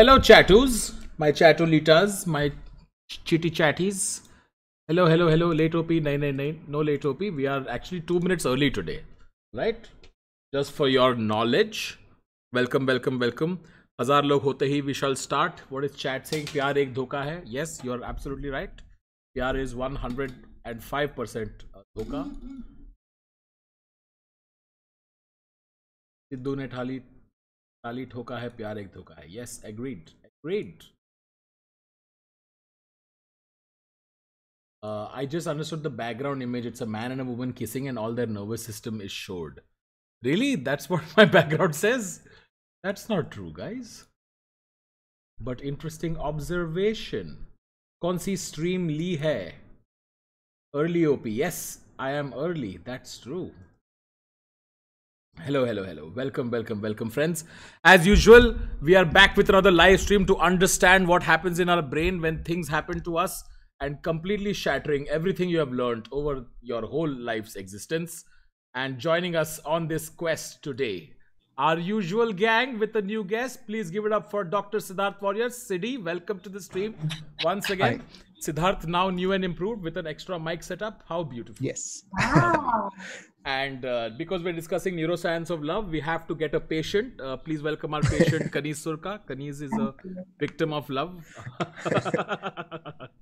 Hello chattoos my chatto liters my chitty chatties hello hello hello let OP नहीं नहीं नहीं no let OP we are actually two minutes early today right just for your knowledge welcome welcome welcome हजार लोग होते ही we shall start what is chat saying प्यार एक धोखा है yes you are absolutely right प्यार is one hundred and five percent धोखा सिद्धू ने ठाली काली ठोका है प्यार एक धोखा है yes agreed agreed Uh, I just understood the background image. It's a man and a woman kissing, and all their nervous system is showed. Really? That's what my background says? That's not true, guys. But interesting observation. Konsi stream Lee hai. Early OP. Yes, I am early. That's true. Hello, hello, hello. Welcome, welcome, welcome, friends. As usual, we are back with another live stream to understand what happens in our brain when things happen to us and completely shattering everything you have learned over your whole life's existence. And joining us on this quest today, our usual gang with a new guest. Please give it up for Dr. Siddharth Warrior. Siddhi, welcome to the stream once again. Hi. Siddharth now new and improved with an extra mic setup. How beautiful. Yes. Wow. and uh, because we're discussing neuroscience of love, we have to get a patient. Uh, please welcome our patient, Kaniz Surka. Kaniz is a victim of love.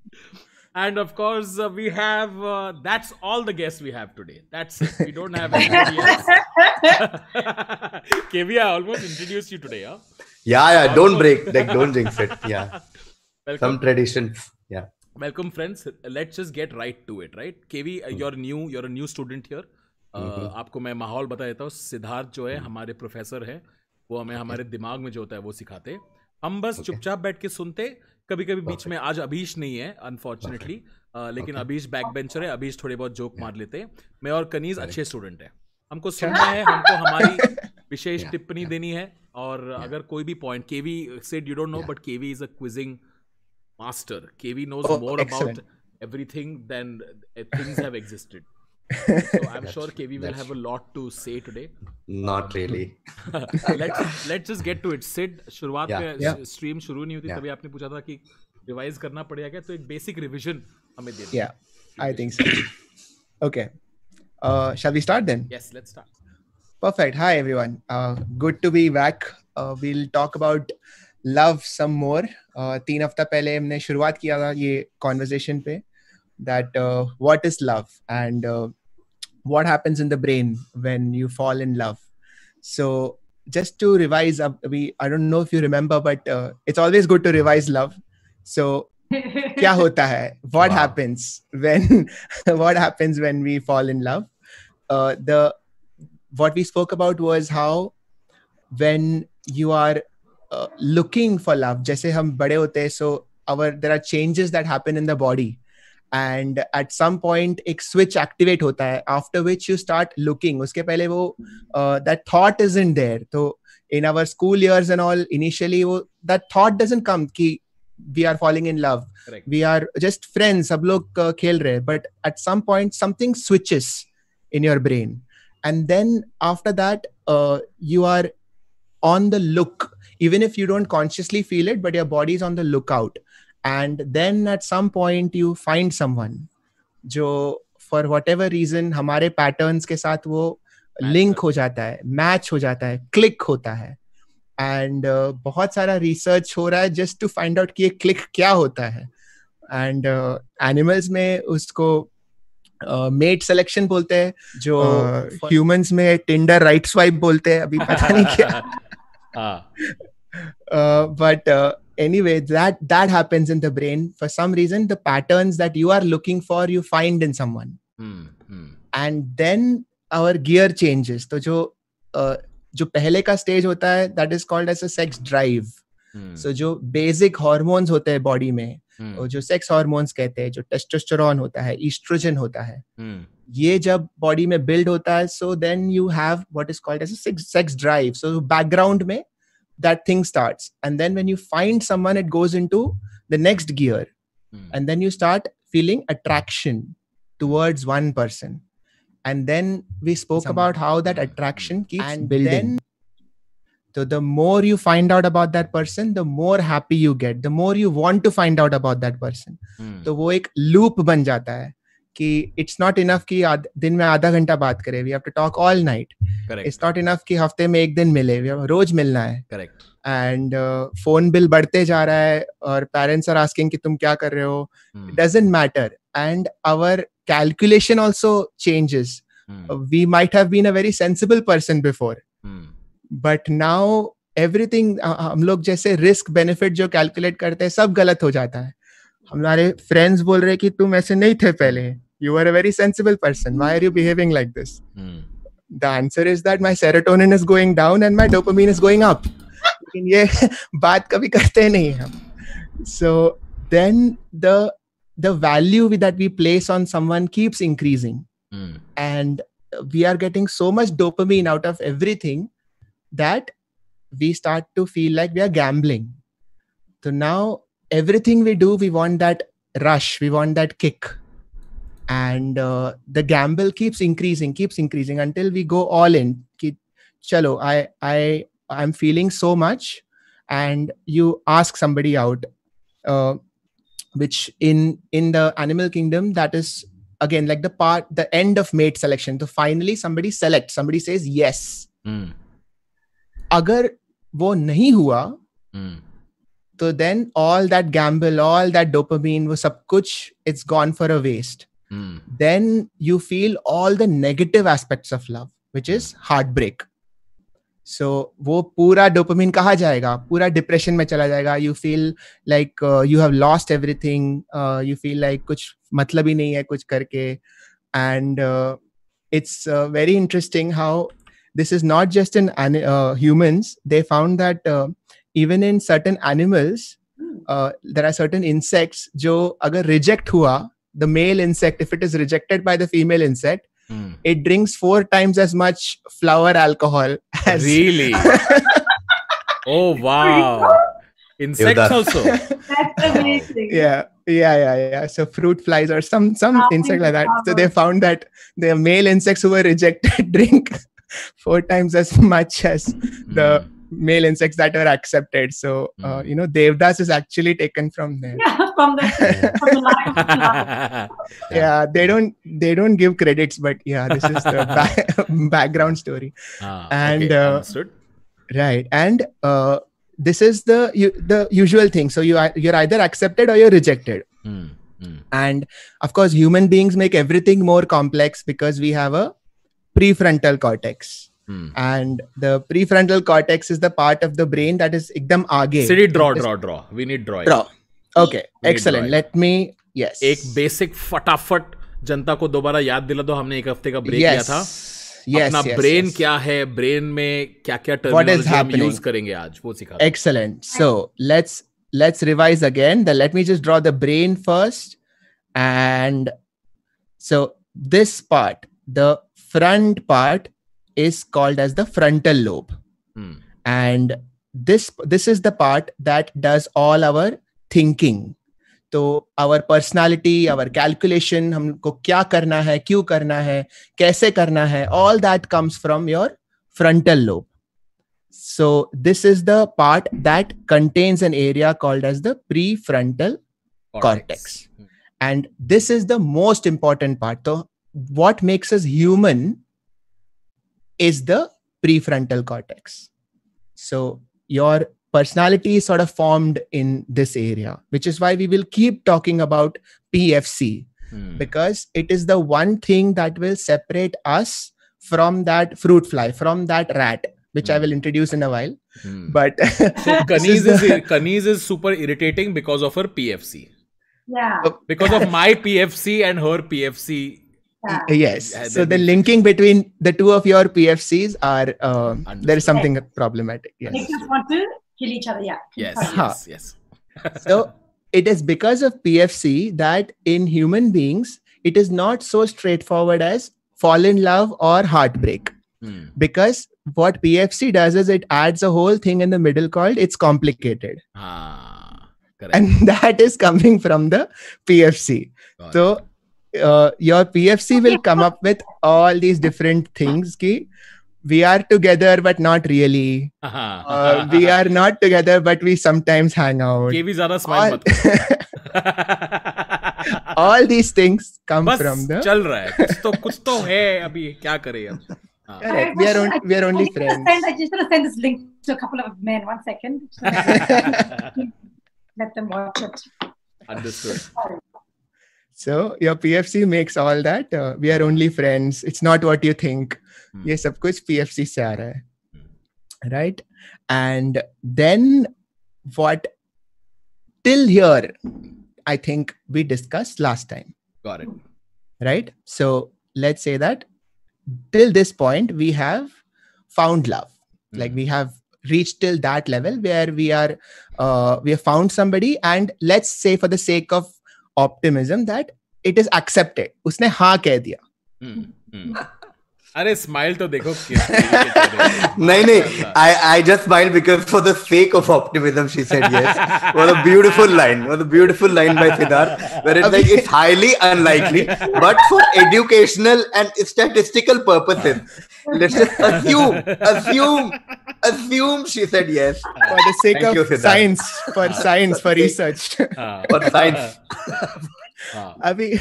and of course, uh, we have uh, that's all the guests we have today. That's it. We don't have anybody else. Kavya almost introduced you today. Huh? Yeah, yeah. Don't break. Like, don't jinx it. Yeah. Welcome. Some tradition. Yeah welcome friends let's just get right to it right के we you're new you're a new student here. Uh, mm-hmm. आपको मैं माहौल बता देता हूँ सिद्धार्थ जो है hmm. हमारे प्रोफेसर है वो हमें okay. हमारे दिमाग में जो होता है वो सिखाते हम बस okay. चुपचाप बैठ के सुनते कभी कभी बीच में आज अभीश नहीं है अनफॉर्चुनेटली uh, लेकिन okay. अभीश बैक बेंचर है अभीश थोड़े बहुत जोक मार लेते हैं मैं और कनीज अच्छे स्टूडेंट हैं हमको सुनना है हमको हमारी विशेष टिप्पणी देनी है और अगर कोई भी point KV said you don't know but KV is a quizzing master. KV knows oh, more excellent. about everything than uh, things have existed. so I'm sure KV will have a lot to say today. Not really. let's let's just get to it. Sid, शुरुआत yeah. में yeah. stream शुरू नहीं हुई थी तभी आपने पूछा था कि revise करना पड़ेगा क्या तो एक basic revision हमें देना. Yeah, I think so. okay, uh, shall we start then? Yes, let's start. Perfect. Hi everyone. Uh, good to be back. Uh, we'll talk about love some more. तीन हफ्ता पहले हमने शुरुआत किया था ये कॉन्वर्जेशन पे that what is love and what happens in the brain when you fall in love so just to revise अभी I don't know if you remember but it's always good to revise love so क्या होता है what happens when what happens when we fall in love the what we spoke about was how when you are looking for love जैसे हम बड़े होते हैं सो अवर there are changes that happen in the body and at some point एक switch activate होता है after which you start looking उसके पहले वो that thought is in there तो in our school years and all initially वो that thought doesn't come कि we are following in love we are just friends सब लोग uh, खेल रहे हैं but at some point something switches in your brain and then after that you are on the look even if you don't consciously feel it but your body's on the lookout and then at some point you find someone जो for whatever reason हमारे patterns के साथ वो link हो जाता है match हो जाता है क्लिक होता है एंड uh, बहुत सारा रिसर्च हो रहा है जस्ट टू फाइंड आउट कि ये क्लिक क्या होता है एंड एनिमल्स uh, में उसको मेट uh, सिलेक्शन बोलते हैं जो ह्यूमंस uh, oh, for... में टिंडर राइट स्वाइप बोलते हैं अभी पता नहीं क्या but uh, anyway that that happens in the brain for some reason the patterns that you are looking for you find in someone hmm, hmm. and then our gear changes so जो uh, जो पहले का stage होता है that is called as a sex hmm. so जो basic hormones होते हैं body में hmm. जो सेक्स हॉर्मोन्स कहते हैं जो टेस्टोस्टेरॉन होता है ईस्ट्रोजन होता है hmm. ये जब बॉडी में बिल्ड होता है so then you have what is called sex drive so background में that thing start and then when you find someone it goes in the next gear and then you start feeling attraction towards one person and then we spoke about how that attraction की So the more you find out about that person, the more happy you get. The more you want to find out about that person. Mm. वो एक loop बन जाता है. कि it's not enough कि दिन में आधा घंटा बात करें we have to talk all night it's not enough कि हफ्ते में एक दिन मिले वी रोज मिलना है करेक्ट एंड फोन बिल बढ़ते जा रहा है और पेरेंट्स आर आस्किंग कि तुम क्या कर रहे हो doesn't matter and our calculation also changes we might have been a very sensible person before but now everything हम लोग जैसे रिस्क बेनिफिट जो कैलकुलेट करते हैं सब गलत हो जाता है हमारे फ्रेंड्स बोल रहे हैं कि तुम ऐसे नहीं थे पहले you are a very sensible person why are you behaving like this mm. the answer is that my serotonin is going down and my dopamine is going up so ये बात कभी करते नहीं हम so then the the value that we place on someone keeps increasing and we are getting so we start to feel like we are gambling. So now everything we do, we want that rush, we want that kick and uh, the gamble keeps increasing keeps increasing until we go all in cello chalo i i i'm feeling so much and you ask somebody out uh, which in in the animal kingdom that is again like the part the end of mate selection so finally somebody selects somebody says yes mm. agar wo nahi hua mm. तो then all that gamble all that dopamine वो सब कुछ it's gone for mm. then you feel all the negative aspects of love which is heartbreak so so, वो पूरा dopamine कहाँ जाएगा पूरा depression में चला जाएगा you feel like you have lost everything you feel like कुछ मतलब ही नहीं है कुछ करके and it's very interesting how this is not just in uh, humans they found that uh, even in certain animals uh, there are certain insects जो अगर reject हुआ the male insect, if it is rejected by the female insect, mm. it drinks four times as much flower alcohol as. Really? oh, wow. Insects also. That's amazing. Yeah. Yeah, yeah, yeah. So fruit flies or some some oh, insect like that. So they found that the male insects who were rejected drink four times as much as mm. the hmm. male insects that were accepted. So, uh, hmm. you know, Devdas is actually taken from there. Yeah from the, from the yeah, they don't they don't give credits, but yeah, this is the ba- background story. Ah, and okay, uh, understood. Right, and uh, this is the you, the usual thing. So you are, you're either accepted or you're rejected. Mm, mm. And of course, human beings make everything more complex because we have a prefrontal cortex. Hmm. And the prefrontal cortex is the part of the brain that is ikdam aage. City draw, draw, draw. We need drawing. Draw. Okay excellent let me yes एक basic फटाफट जनता को दोबारा याद दिला दो हमने एक हफ्ते का ब्रेक लिया था yes, अपना ब्रेन yes, क्या है ब्रेन में क्या क्या टर्मिनोलॉजी यूज करेंगे आज वो सिखा excellent so let's let's revise again the let me just draw the brain first and so this part the front part is called as the frontal lobe and this this is the part that does all our thinking तो our personality our calculation हमको क्या करना है क्यों करना है कैसे करना है all that comes from your frontal lobe so this is the part that contains an area called as the prefrontal cortex and this is the most important part तो what makes as human is the prefrontal cortex so your personality is sort of formed in this area, which is why we will keep talking about PFC hmm. because it is the one thing that will separate us from that fruit fly, from that rat, which hmm. I will introduce in a while. Hmm. But so Kaniz is, the... Kaniz is super irritating because of her PFC. Yeah. Oh. Because of my PFC and her PFC yeah. yes yeah, so the linking between the two of your pfcs are uh, there's something problematic yes kill each other. Yeah. Yes. Uh-huh. Yes. so it is because of PFC that in human beings, it is not so straightforward as fall in love or heartbreak. Hmm. Because what PFC does is it adds a whole thing in the middle called it's complicated. Ah, correct. And that is coming from the PFC. Got so uh, your PFC will come up with all these different things. Ki, we are together but not really uh-huh. uh, we are not together but we sometimes hang out smile all, all these things come Bas from the chal raha hai kuch to kuch to hai abhi kya kare ah. Correct. We are, we are only I friends. Send, I just want to send this link to a couple of men. One second. Let them watch it. Understood. So your PFC makes all that. Uh, we are only friends. It's not what you think. ये सब कुछ P से आ रहा है right and then what till here I think we discuss last time right so let say that till this point we have found love like we have reach till that level where we are uh, we have found somebody and let's say for the sake of optimism that it is accepted usne ha keh diya mm-hmm. अरे smile तो देखो नहीं नहीं I I just smile because for the sake of optimism she said yes was a beautiful line was a beautiful line by Siddharth where it's like it's highly unlikely but for educational and statistical purposes let's just assume assume assume she said yes for the sake of science for science for research for science हाँ. अभी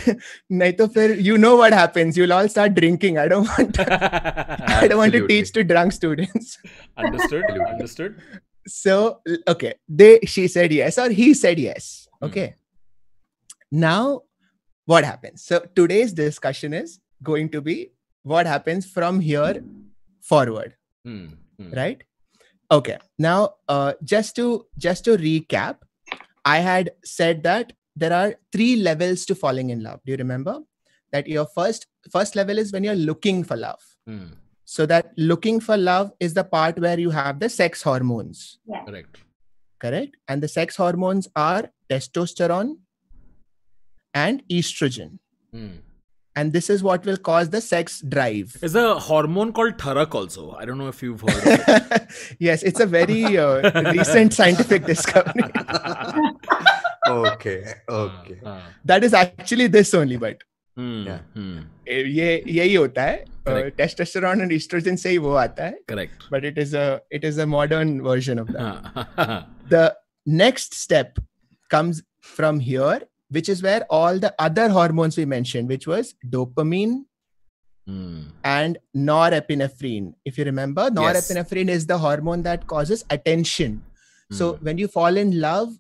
नहीं तो फिर you know what happens you start all start drinking I don't want I don't want to teach to drunk students understood understood so okay they she said yes और he said yes okay now what happens so today's discussion is going to be what happens from here forward hmm, hmm. right okay now uh, just to just to recap i had said that there are three levels to falling in love do you remember that your first first level is when you're looking for love mm. so that looking for love is the part where you have the sex hormones yeah. correct correct and the sex hormones are testosterone and estrogen mm. and this is what will cause the sex drive there's a hormone called tharak also i don't know if you've heard it. yes it's a very uh, recent scientific discovery okay okay that is actually this only but hmm, Yeah. Yeah. Yeah. है testosterone and estrogen से ही वो आता है correct but it is a it is a modern version of that the next step comes from here, which is where all the other hormones we mentioned, which was dopamine mm. and norepinephrine. If you remember, norepinephrine yes. is the hormone that causes attention. Mm. So hmm. when you fall in love,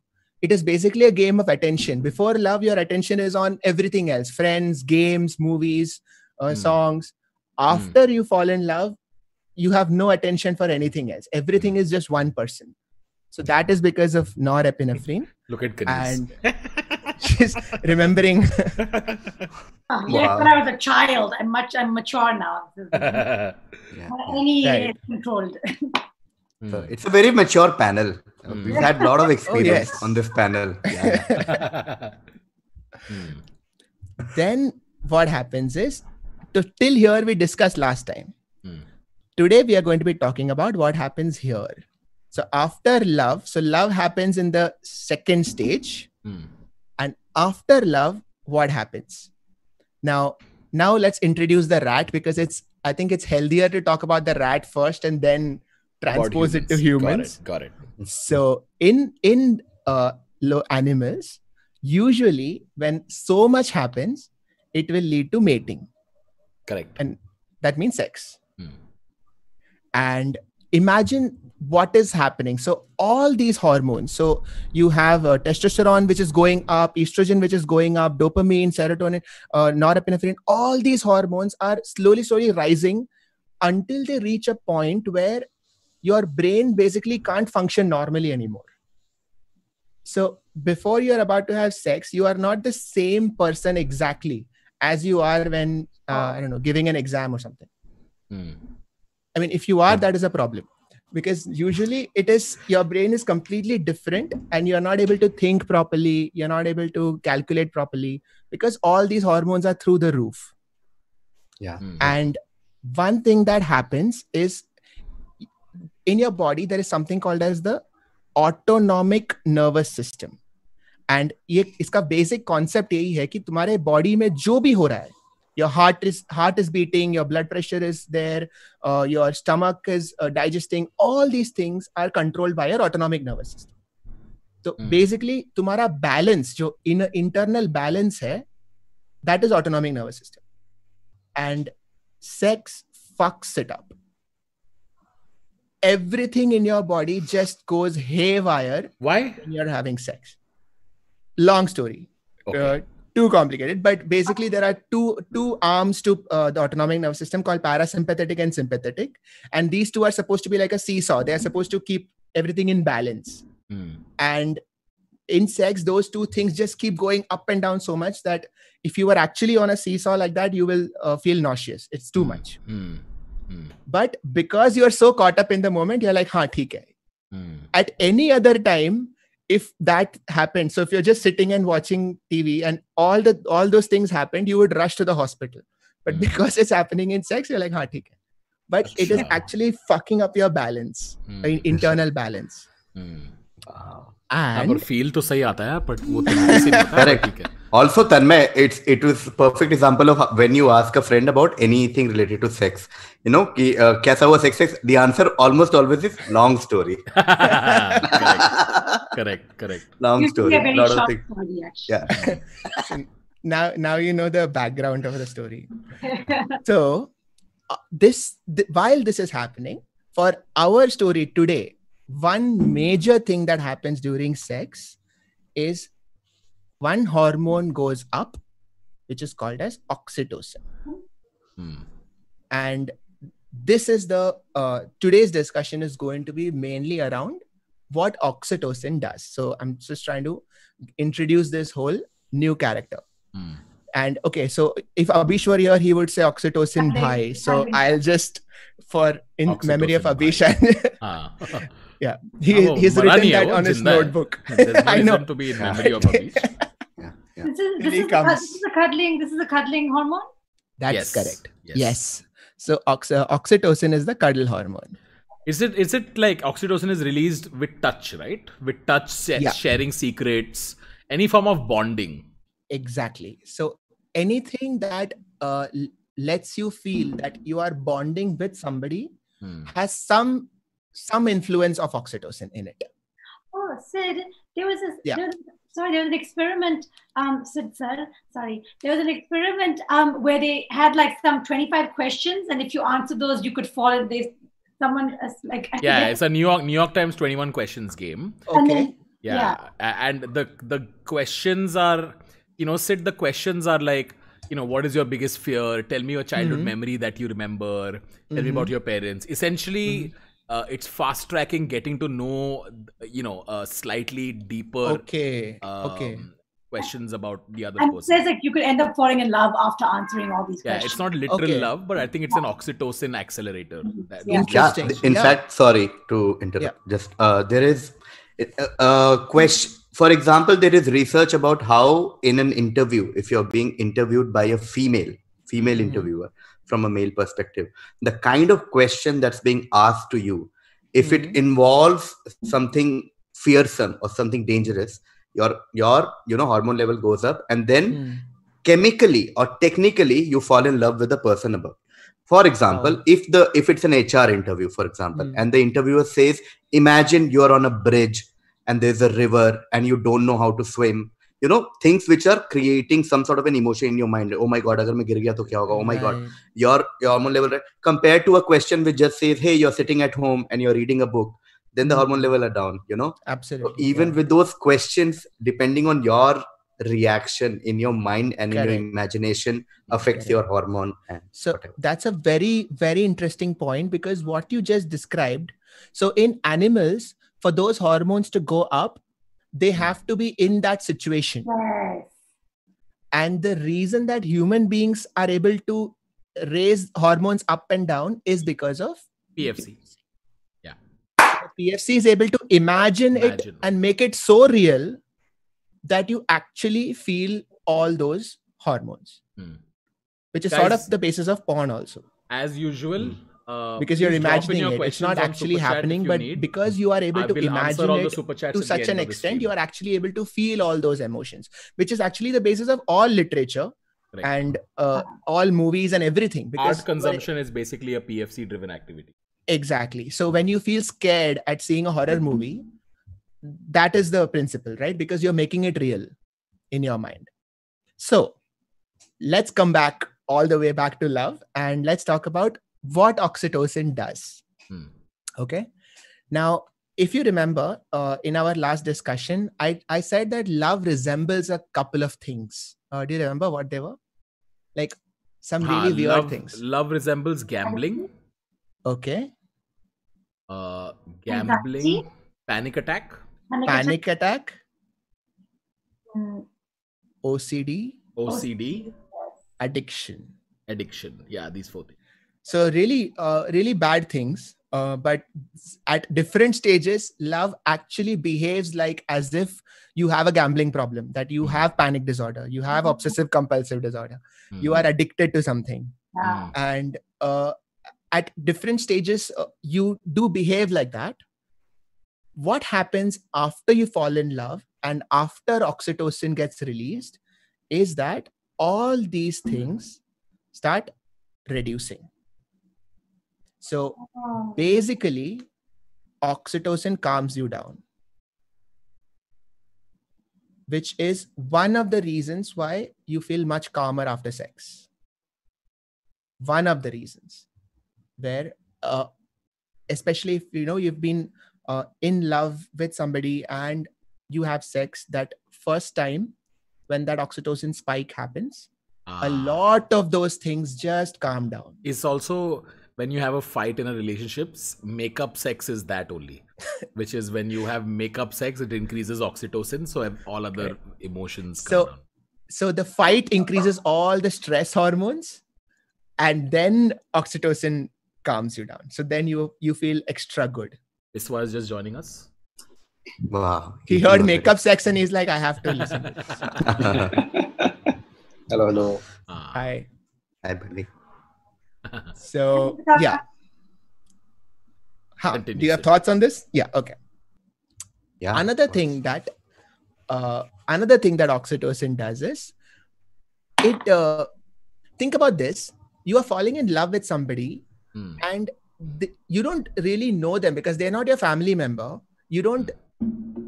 it is basically a game of attention before love your attention is on everything else friends games movies uh, mm. songs hmm. after mm. you fall in love you have no attention for anything else everything mm. is just one person so that is because of norepinephrine look at goodness. and she's remembering uh, wow. when i was a child i'm much i'm mature now yeah. any right. controlled hmm. so it's a very mature panel Mm. We've had a lot of oh, experience oh, yes. on this panel. Yeah. Hmm. Then what happens is, to, till here we discussed last time. Mm. Today we are going to be talking about what happens here. So after love, so love happens in the second stage, hmm. and after love, what happens? Now, now let's introduce the rat because it's I think it's healthier to talk about the rat first and then transpose it to humans. Got it. Got it. so in in uh, animals, usually when so much happens, it will lead to mating. Correct. And that means sex. Hmm. And imagine what is happening so all these hormones so you have uh, testosterone which is going up estrogen which is going up dopamine serotonin uh, norepinephrine all these hormones are slowly slowly rising until they reach a point where your brain basically can't function normally anymore. So before you're about to have sex, you are not the same person exactly as you are when, uh, ah. I don't know, giving an exam or something. Mm. I mean, if you are, hmm. that is a problem because usually it is your brain is completely different and you're not able to think properly you're not able to calculate properly because all these hormones are through the roof yeah mm-hmm. and one thing that happens is in your body there is something called as the autonomic nervous system and ये इसका basic concept यही है कि तुम्हारे body में जो भी हो रहा है your heart is heart is beating your blood pressure is there uh, your stomach is uh, digesting all these things are controlled by your autonomic nervous system so mm. basically तुम्हारा balance जो in internal balance है that is autonomic nervous system and sex fucks it up everything in your body just goes haywire. Why? When you're having sex. Long story. Uh, okay. Uh, too complicated but basically there are two two arms to uh, the autonomic nervous system called parasympathetic and sympathetic and these two are supposed to be like a seesaw they are supposed to keep everything in balance mm. and in sex those two things just keep going up and down so much that if you were actually on a seesaw like that you will uh, feel nauseous it's too hmm. much mm. Hmm. But because you are so caught up in the moment, you're like, ha, theek hai. Hmm. At any other time, if that happened, so if you're just sitting and watching TV and all the all those things happened, you would rush to the hospital. But mm. because it's happening in sex, you're like, ha, theek hai. But it is actually fucking up your balance, hmm. uh, internal balance. Wow. हाँ, And और feel तो सही आता है but वो correct also Tanmay it's it is perfect example of when you ask a friend about anything related to sex you know कि कैसा हुआ sex the answer almost always is long story correct correct long story lot now now you know the background of the story so uh, this th- while this is happening for our story today one major thing that happens during sex is one hormone goes up, which is called as oxytocin. Hmm. And this is the uh, today's discussion is going to be mainly around what oxytocin does. So I'm just trying to introduce this whole new character. Hmm. And okay, so if Abish were here, he would say oxytocin bhai. So I'll just for in oxytocin memory of Abhish. And, ah. Yeah, he, he's written oh, that on his notebook. I know. to be in memory of Abish. yeah, This, is, this, is cuddling. This is a cuddling hormone. That's yes. correct. Yes. yes. So ox- uh, oxytocin is the cuddle hormone. Is it? Is it like oxytocin is released with touch, right? With touch, se- yeah. sharing secrets, any form of bonding. Exactly. So anything that uh, lets you feel that you are bonding with somebody hmm. has some some influence of oxytocin in it. Oh, Sid, there was a yeah. there sorry, there was an experiment. Um, Sid, sir, sorry, there was an experiment um, where they had like some twenty-five questions, and if you answer those, you could fall in this. Someone uh, like yeah, it's a New York New York Times twenty-one questions game. Okay. Then, yeah. yeah, and the the questions are, you know, Sid, the questions are like you know what is your biggest fear tell me your childhood mm-hmm. memory that you remember tell mm-hmm. me about your parents essentially mm-hmm uh, it's fast tracking getting to know you know uh, slightly deeper okay um, okay questions about the other and person. It says like you could end up falling in love after answering all these yeah, questions. it's not literal okay. love, but I think it's an oxytocin accelerator. Mm-hmm. Yeah. Interesting. Yeah, in yeah. fact, sorry to interrupt. Yeah. Just uh, there is a, uh, uh, question. For example, there is research about how in an interview, if you're being interviewed by a female female mm-hmm. interviewer, from a male perspective the kind of question that's being asked to you if mm-hmm. it hmm. involves something fearsome or something dangerous your your you know hormone level goes up and then mm. chemically or technically you fall in love with the person above for example oh. if the if it's an hr interview for example mm. and the interviewer says imagine you're on a bridge and there's a river and you don't know how to swim you know things which are creating some sort of an emotion in your mind oh my God अगर मैं गिर गया तो क्या होगा oh my God your your hormone level compare to a question which just says hey you are sitting at home and you are reading a book then the hmm. hormone level are down you know absolutely even with those questions depending on your reaction in your mind and Correct. in your imagination affects Correct. your hormone so whatever. that's a very very interesting point because what you just described so in animals for those hormones to go up they have to be in that situation and the reason that human beings are able to raise hormones up and down is because of pfc yeah pfc is able to imagine, imagine. it and make it so real that you actually feel all those hormones hmm. which is Guys, sort of the basis of porn also as usual hmm uh, because you're imagining your it. It's not actually happening, but need. because you are able to imagine it to such an extent, you are actually able to feel all those emotions, which is actually the basis of all literature right. and uh, all movies and everything. Because Art consumption it, is basically a PFC driven activity. Exactly. So when you feel scared at seeing a horror mm-hmm. movie, that is the principle, right? Because you're making it real in your mind. So let's come back all the way back to love and let's talk about what oxytocin does. Hmm. Okay. Now, if you remember uh, in our last discussion, I, I said that love resembles a couple of things. Uh, do you remember what they were? Like some really weird love, things. Love resembles gambling. Okay. Uh, gambling, panic attack, panic, attack, attack. Hmm. OCD, OCD, addiction. Addiction. Yeah, these four things. So really, uh, really bad things. Uh, but at different stages, love actually behaves like as if you have a gambling problem, that you have panic disorder, you have mm-hmm. obsessive compulsive disorder, mm. you are addicted to something, yeah. Hmm. and uh, at different stages uh, you do behave like that. What happens after you fall in love and after oxytocin gets released is that all these hmm. things start reducing. So oh. basically, oxytocin calms you down, which is one of the reasons why you feel much calmer after sex. One of the reasons where, uh, especially if you know you've been uh, in love with somebody and you have sex, that first time when that oxytocin spike happens, ah. a lot of those things just calm down. It's also when you have a fight in a relationship, makeup sex is that only, which is when you have makeup sex, it increases oxytocin, so all other okay. emotions. So, down. so the fight increases all the stress hormones, and then oxytocin calms you down. So then you you feel extra good. This was just joining us. Wow. He heard makeup sex and he's like, I have to listen. hello, hello. Ah. Hi. Hi, buddy so yeah. Huh. do you have thoughts on this? Yeah. Okay. Yeah. Another thing that uh, another thing that oxytocin does is it uh, think about this you are falling in love with somebody mm. and th- you don't really know them because they're not your family member you don't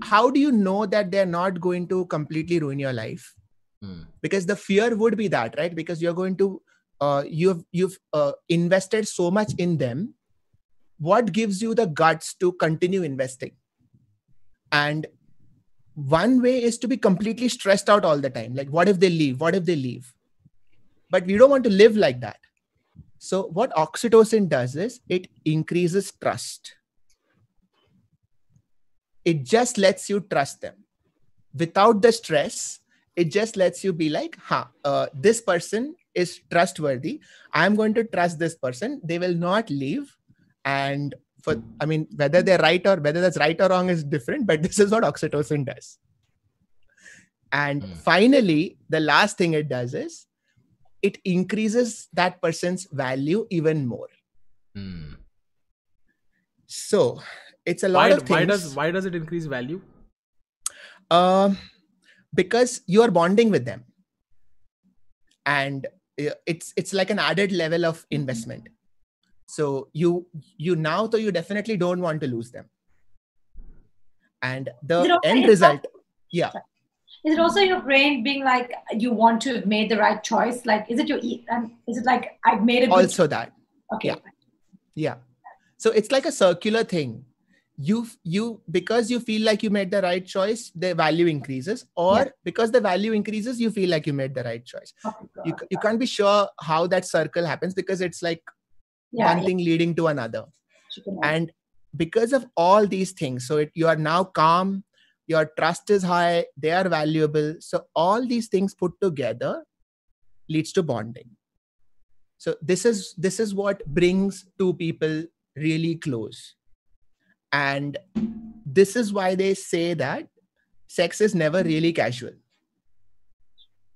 how do you know that they're not going to completely ruin your life mm. because the fear would be that right because you're going to uh, you've you've uh, invested so much in them what gives you the guts to continue investing and one way is to be completely stressed out all the time like what if they leave what if they leave but we don't want to live like that so what oxytocin does is it increases trust it just lets you trust them without the stress it just lets you be like huh uh, this person is trustworthy i'm going to trust this person they will not leave and for i mean whether they're right or whether that's right or wrong is different but this is what oxytocin does and mm. finally the last thing it does is it increases that person's value even more mm. so it's a lot why, of things. why does why does it increase value um uh, because you are bonding with them and uh, it's it's like an added level of mm-hmm. investment so you you now though you definitely don't want to lose them and the also, end result yeah is it also your brain being like you want to have made the right choice like is it your um, is it like i've made it also that okay yeah yeah so it's like a circular thing you you because you feel like you made the right choice the value increases or yeah. because the value increases you feel like you made the right choice oh, you, you can't be sure how that circle happens because it's like yeah, one yeah. thing leading to another and because of all these things so it, you are now calm your trust is high they are valuable so all these things put together leads to bonding so this is this is what brings two people really close and this is why they say that sex is never really casual.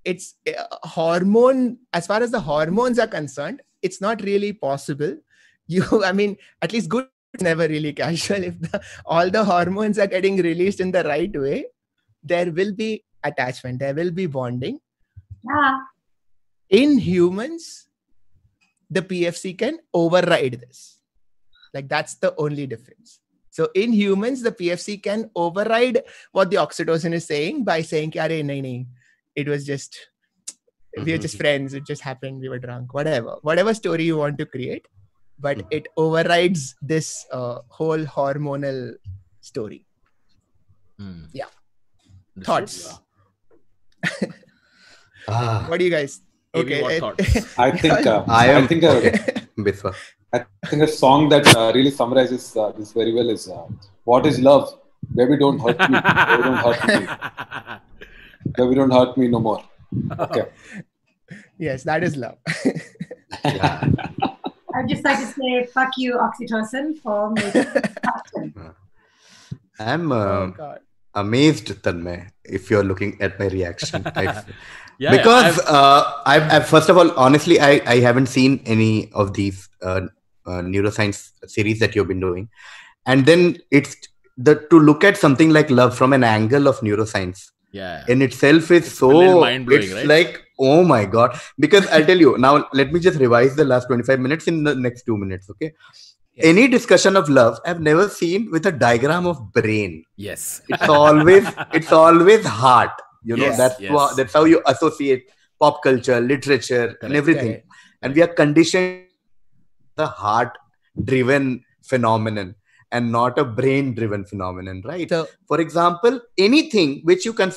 It's uh, hormone, as far as the hormones are concerned, it's not really possible. You, I mean, at least good is never really casual. If the, all the hormones are getting released in the right way, there will be attachment, there will be bonding. Yeah. In humans, the PFC can override this. Like, that's the only difference so in humans, the PFC can override what the oxytocin is saying by saying, Kyare, nahi, nahi. it was just, we were just mm-hmm. friends. It just happened. We were drunk, whatever, whatever story you want to create. But mm-hmm. it overrides this uh, whole hormonal story. Mm. Yeah. This Thoughts? ah. What do you guys? Okay. I think uh, I, am, I think uh, okay. I think a song that uh, really summarizes uh, this very well is uh, "What Is Love." Baby, don't hurt me. Baby, don't hurt me. Baby, don't hurt me no more. Okay. Yes, that is love. I'd just like to say, fuck you, oxytocin, for making I'm uh, oh, amazed, Tanmay, if you're looking at my reaction. yeah, because yeah, I've, uh, I've, I've, first of all, honestly, I, I haven't seen any of these uh, uh, neuroscience series that you've been doing and then it's the to look at something like love from an angle of neuroscience yeah in itself is it's so blowing, right? like oh my god because i'll tell you now let me just revise the last 25 minutes in the next two minutes okay Yes. any discussion of love i've never seen with a diagram of brain yes it's always it's always heart you know yes, that's yes. How, that's how you associate pop culture literature Correct. and everything Correct. and we are conditioned the heart driven phenomenon and not a brain driven phenomenon right so, for example anything which you can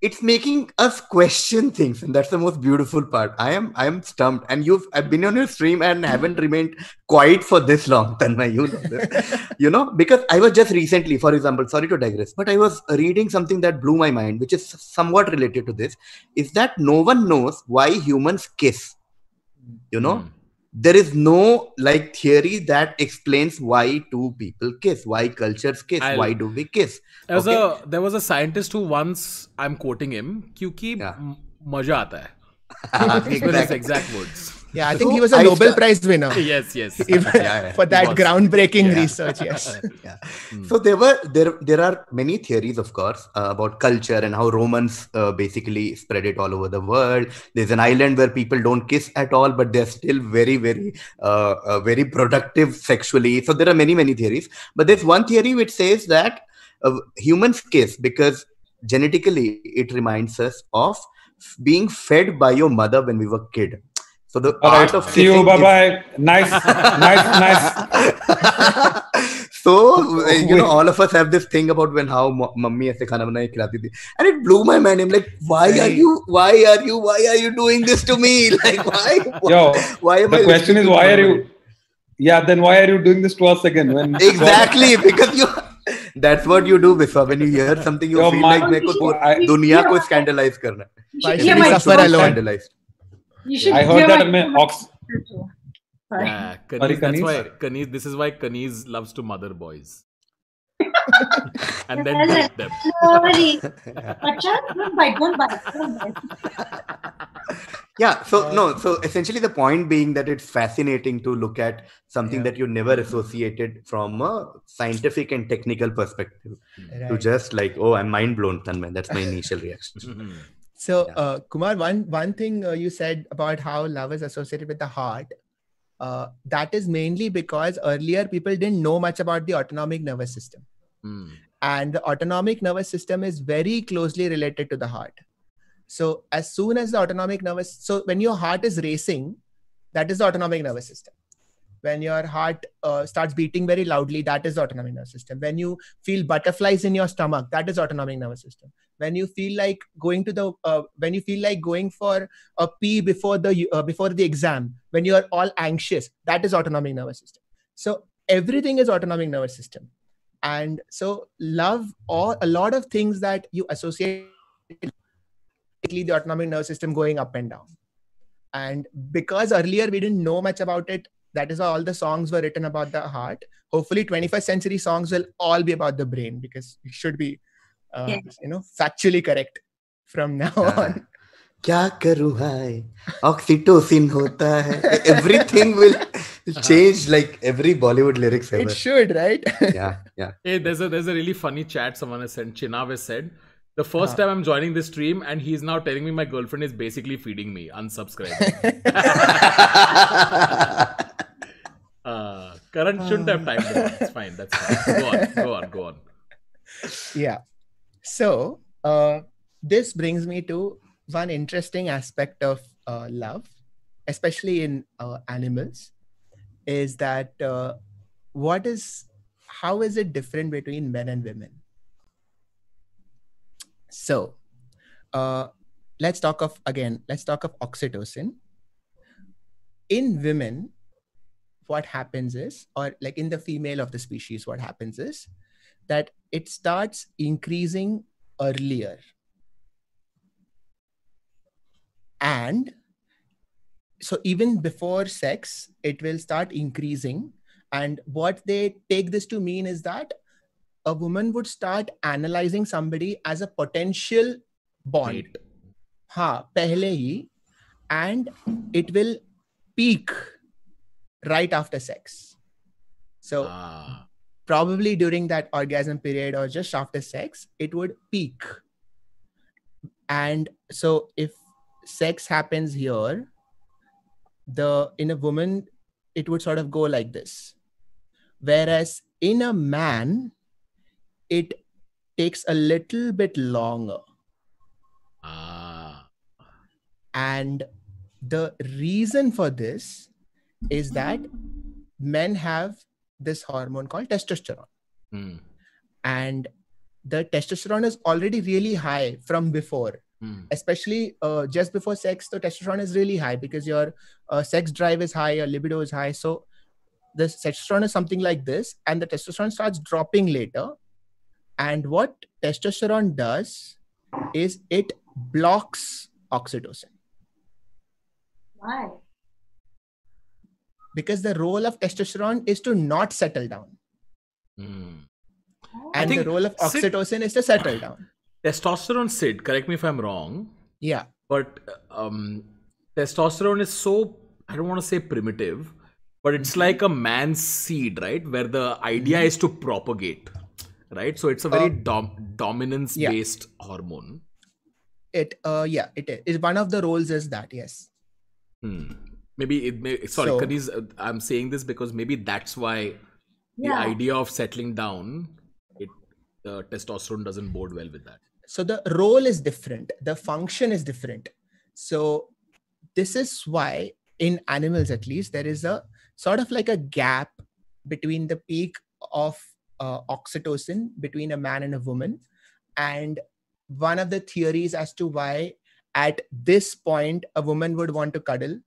it's making us question things and that's the most beautiful part i am i am stumped and you've i've been on your stream and haven't remained quiet for this long tanmay you know this. you know because i was just recently for example sorry to digress but i was reading something that blew my mind which is somewhat related to this is that no one knows why humans kiss you know mm there is no like theory that explains why two people kiss why cultures kiss I'll, why do we kiss there was, okay? a, there was a scientist who once i'm quoting him Because yeah his exact words. Yeah, I think so he was a Nobel Prize winner. Yes, yes. yeah, yeah. For that groundbreaking yeah. research, yes. yeah. Mm. So there were there there are many theories, of course, uh, about culture and how Romans uh, basically spread it all over the world. There's an island where people don't kiss at all, but they're still very, very, uh, uh very productive sexually. So there are many, many theories. But there's one theory which says that uh, humans kiss because genetically it reminds us of being fed by your mother when we were kid. So the All right, of see you. Bye bye. Nice, nice, nice. so you know all of us have this thing about when how mummy has khana banai khilati and it blew my mind i'm like why are you why are you why are you doing this to me like why Yo, why am the I question is why are you yeah then why are you doing this to us again when exactly because you that's what you do before when you hear something you feel like मेरे को दुनिया को scandalize करना है सफर scandalized. I heard that my ox Yeah, Kaniz, that's why Kaniz, this is why Kaniz loves to mother boys. and then beat them. Sorry. don't don't don't Yeah, so uh, no, so essentially the point being that it's fascinating to look at something yeah. that you never associated from a scientific and technical perspective. Right. To just like, oh, I'm mind blown, Tanmay. That's my initial reaction. Mm-hmm. So, yeah. uh, Kumar, one one thing uh, you said about how love is associated with the heart, uh, that is mainly because earlier people didn't know much about the autonomic nervous system. Mm. And the autonomic nervous system is very closely related to the heart. So, as soon as the autonomic nervous, so when your heart is racing, that is the autonomic nervous system. When your heart uh, starts beating very loudly, that is the autonomic nervous system. When you feel butterflies in your stomach, that is autonomic nervous system when you feel like going to the uh, when you feel like going for a pee before the uh, before the exam when you are all anxious that is autonomic nervous system so everything is autonomic nervous system and so love or a lot of things that you associate the autonomic nervous system going up and down and because earlier we didn't know much about it that is why all the songs were written about the heart hopefully 21st century songs will all be about the brain because it should be uh, you know factually correct from now on क्या करूं हाय oxytocin होता है everything will change like every bollywood lyric ever it should right yeah yeah hey there's a there's a really funny chat someone has sent chinav has said the 1st time I'm joining this stream, and he's now telling me my girlfriend is basically feeding me. Unsubscribe. uh, Karan shouldn't have uh. time. it. That's fine. That's fine. Go on. Go on. Go on. Yeah. So uh, this brings me to one interesting aspect of uh, love, especially in uh, animals, is that uh, what is how is it different between men and women? So uh, let's talk of again. Let's talk of oxytocin. In women, what happens is, or like in the female of the species, what happens is that it starts increasing earlier. And so even before sex, it will start increasing. And what they take this to mean is that a woman would start analyzing somebody as a potential bond. Ha, pehle hi, and it will peak right after sex. So ah probably during that orgasm period or just after sex, it would peak. And so if sex happens here, the in a woman, it would sort of go like this. Whereas in a man, it takes a little bit longer. Ah. And the reason for this is that men have this hormone called testosterone. Mm. And the testosterone is already really high from before. Mm. Especially uh, just before sex, the testosterone is really high because your uh, sex drive is high, your libido is high. So the testosterone is something like this, and the testosterone starts dropping later. And what testosterone does is it blocks oxytocin. Why? because the role of testosterone is to not settle down mm. and the role of oxytocin is to settle down testosterone sid correct me if i'm wrong yeah but um, testosterone is so i don't want to say primitive but it's mm-hmm. like a man's seed right where the idea mm-hmm. is to propagate right so it's a very uh, dom- dominance based yeah. hormone it uh yeah it is one of the roles is that yes hmm maybe it may sorry so, uh, i'm saying this because maybe that's why yeah. the idea of settling down it the testosterone doesn't board well with that so the role is different the function is different so this is why in animals at least there is a sort of like a gap between the peak of uh, oxytocin between a man and a woman and one of the theories as to why at this point a woman would want to cuddle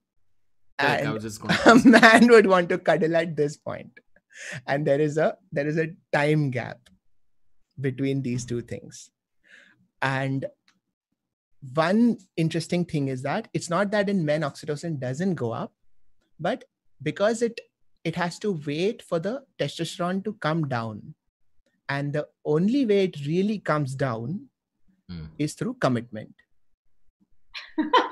and I was just going a man would want to cuddle at this And there is a there is a time gap between these two things. And one interesting thing is that it's not that in men oxytocin doesn't go up, but because it it has to wait for the testosterone to come down. And the only way it really comes down mm. is through commitment.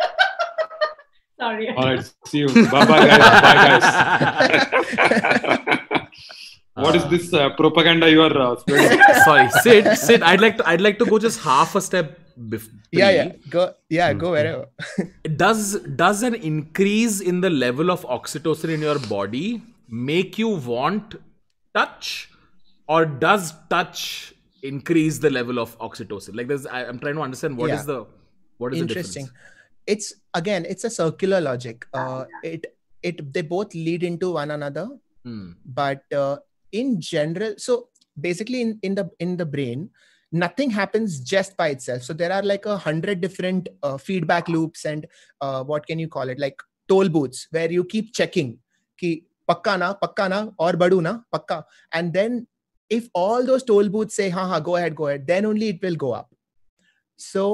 Sorry. All right. See you. bye bye, guys. Bye, guys. What is this uh, propaganda you are uh, spreading? Sorry, Sid. Sid, I'd like to. I'd like to go just half a step. Bef- yeah, yeah. Go. Yeah, mm-hmm. go wherever. does does an increase in the level of oxytocin in your body make you want touch, or does touch increase the level of oxytocin? Like, there's. I, am trying to understand what yeah. is the what is interesting. The difference? it's again it's a circular logic ah, uh, yeah. it it they both lead into one another mm. but uh, in general so basically in in the in the brain nothing happens just by itself so there are like a hundred different uh, feedback loops and uh, what can you call it like toll booths where you keep checking ki pakka na pakka na or badu na pakka and then if all those toll booths say ha ha go ahead go ahead then only it will go up so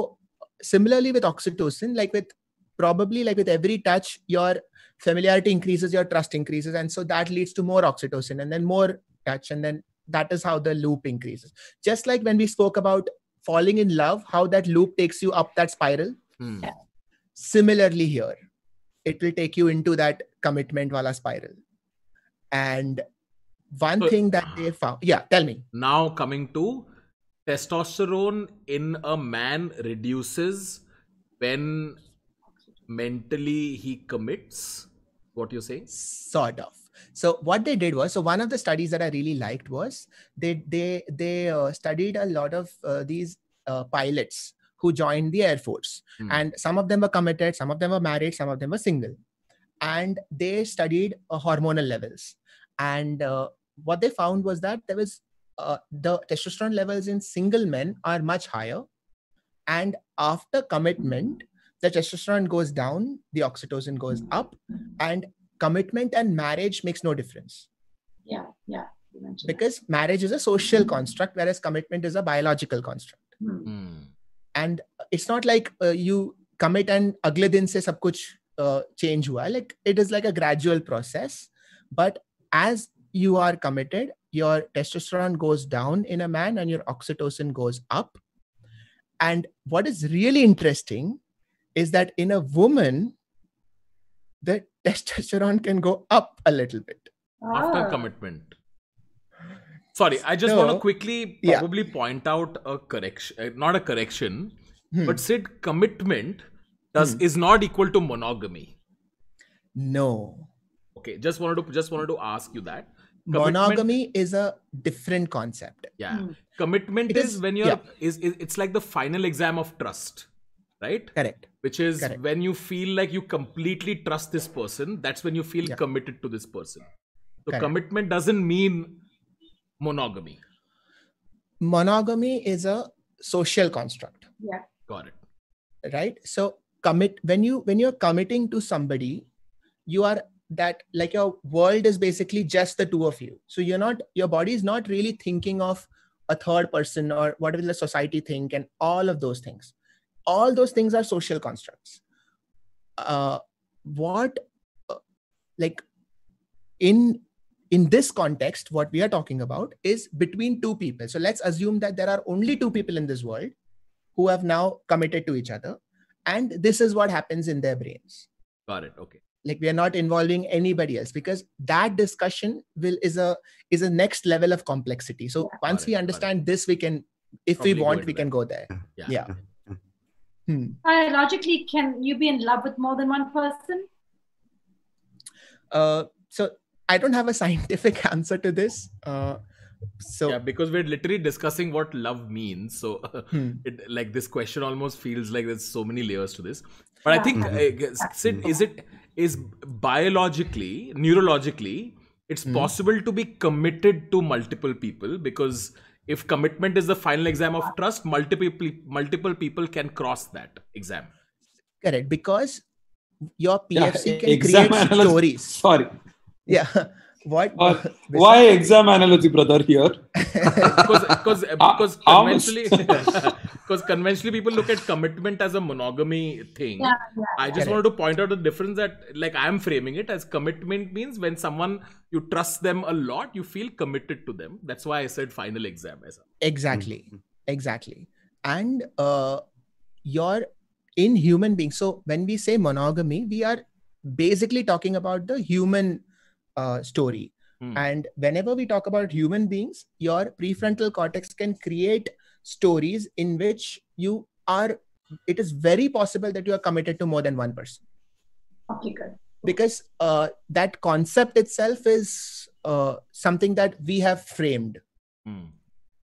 similarly with oxytocin like with probably like with every touch your familiarity increases your trust increases and so that leads to more oxytocin and then more touch and then that is how the loop increases just like when we spoke about falling in love how that loop takes you up that spiral hmm. similarly here it will take you into that commitment wala spiral and one so, thing that they found yeah tell me now coming to testosterone in a man reduces when mentally he commits what you're saying sort of so what they did was so one of the studies that i really liked was they they they uh, studied a lot of uh, these uh, pilots who joined the air force mm. and some of them were committed some of them were married some of them were single and they studied uh, hormonal levels and uh, what they found was that there was uh, the testosterone levels in single men are much higher. And after commitment, the testosterone goes down, the oxytocin goes up, and commitment and marriage makes no difference. Yeah, yeah. Because that. marriage is a social construct, whereas commitment is a biological construct. Mm-hmm. And it's not like uh, you commit and agle din se sab kuch uh, change hua. Like it is like a gradual process. But as you are committed your testosterone goes down in a man and your oxytocin goes up and what is really interesting is that in a woman the testosterone can go up a little bit after ah. commitment sorry i just want to quickly probably yeah. point out a correction uh, not a correction hmm. but said commitment does hmm. is not equal to monogamy no okay just wanted to just wanted to ask you that monogamy is a different concept yeah mm. commitment is, is, when you're yeah. is, is it's like the final exam of trust right correct which is correct. when you feel like you completely trust this person that's when you feel yeah. committed to this person so correct. commitment doesn't mean monogamy monogamy is a social construct yeah got it right so commit when you when you're committing to somebody you are that like your world is basically just the two of you so you're not your body is not really thinking of a third person or what will the society think and all of those things all those things are social constructs uh, what uh, like in in this context what we are talking about is between two people so let's assume that there are only two people in this world who have now committed to each other and this is what happens in their brains got it okay like we are not involving anybody else because that discussion will is a is a next level of complexity so yeah. once we understand this we can if Probably we want we can go there yeah, yeah. Hmm. Uh, logically can you be in love with more than one person uh, so i don't have a scientific answer to this uh, so yeah because we're literally discussing what love means so hmm. it, like this question almost feels like there's so many layers to this but yeah. i think mm-hmm. uh, sid is it is biologically, neurologically, it's mm. possible to be committed to multiple people because if commitment is the final exam of trust, multiple multiple people can cross that exam. Correct, because your PFC yeah, can create analysis. stories. Sorry. Yeah what uh, why exam analogy brother here uh, uh, because because because conventionally because conventionally people look at commitment as a monogamy thing yeah, yeah, i just wanted to point out the difference that like i'm framing it as commitment means when someone you trust them a lot you feel committed to them that's why i said final exam as exactly mm-hmm. exactly and uh your in human being. so when we say monogamy we are basically talking about the human uh, story. Hmm. And whenever we talk about human beings, your prefrontal cortex can create stories in which you are, it is very possible that you are committed to more than one person. Okay, good. Because uh, that concept itself is uh, something that we have framed. Hmm.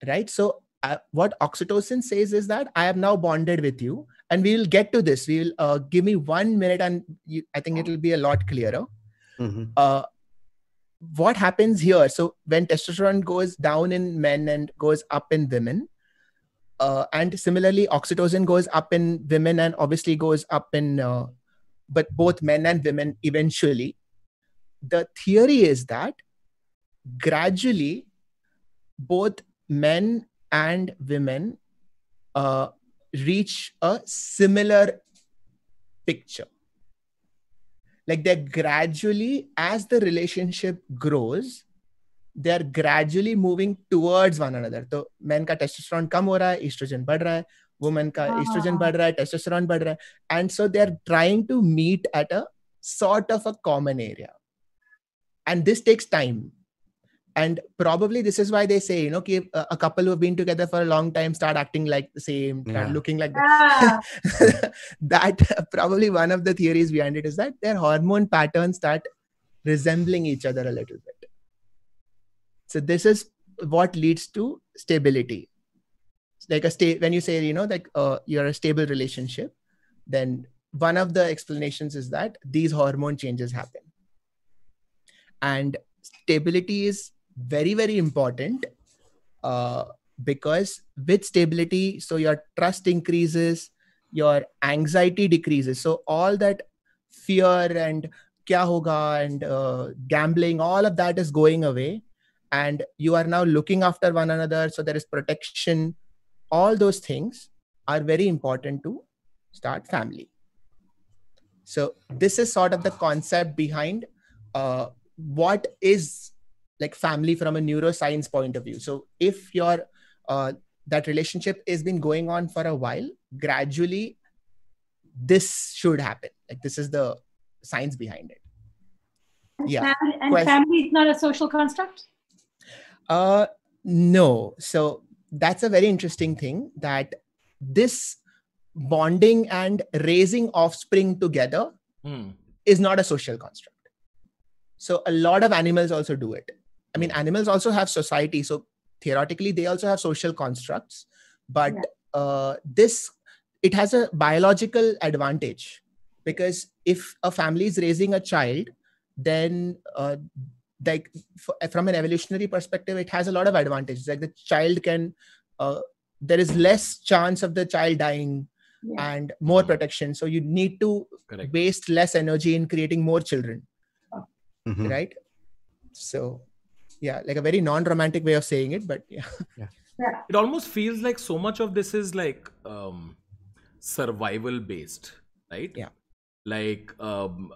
Right? So, uh, what oxytocin says is that I am now bonded with you, and we will get to this. We'll uh, give me one minute, and you, I think it'll be a lot clearer. Mm-hmm. Uh, what happens here? So when testosterone goes down in men and goes up in women, uh, and similarly, oxytocin goes up in women and obviously goes up in, uh, but both men and women eventually. The theory is that gradually, both men and women uh, reach a similar picture like they're gradually as the relationship grows they're gradually moving towards one another so men ka testosterone kam ho raha hai estrogen badh raha hai women ka estrogen badh raha hai testosterone badh raha hai and so they're trying to meet at a sort of a common area and this takes time and probably this is why they say you know keep a, a couple who've been together for a long time start acting like the same yeah. looking like yeah. that. that probably one of the theories behind it is that their hormone patterns start resembling each other a little bit so this is what leads to stability like a state when you say you know like uh, you're a stable relationship then one of the explanations is that these hormone changes happen and stability is very very important uh, because with stability so your trust increases your anxiety decreases so all that fear and kya hoga and uh, gambling all of that is going away and you are now looking after one another so there is protection all those things are very important to start family so this is sort of the concept behind uh, what is like family from a neuroscience point of view so if your uh, that relationship has been going on for a while gradually this should happen like this is the science behind it and yeah family, and family is not a social construct uh no so that's a very interesting thing that this bonding and raising offspring together mm. is not a social construct so a lot of animals also do it I mean, animals also have society, so theoretically they also have social constructs, but yeah. uh, this it has a biological advantage because if a family is raising a child, then uh, like f- from an evolutionary perspective, it has a lot of advantages. Like the child can, uh, there is less chance of the child dying yeah. and more protection. So you need to Correct. waste less energy in creating more children, oh. mm-hmm. right? So yeah like a very non-romantic way of saying it but yeah yeah, yeah. it almost feels like so much of this is like um survival based right yeah like um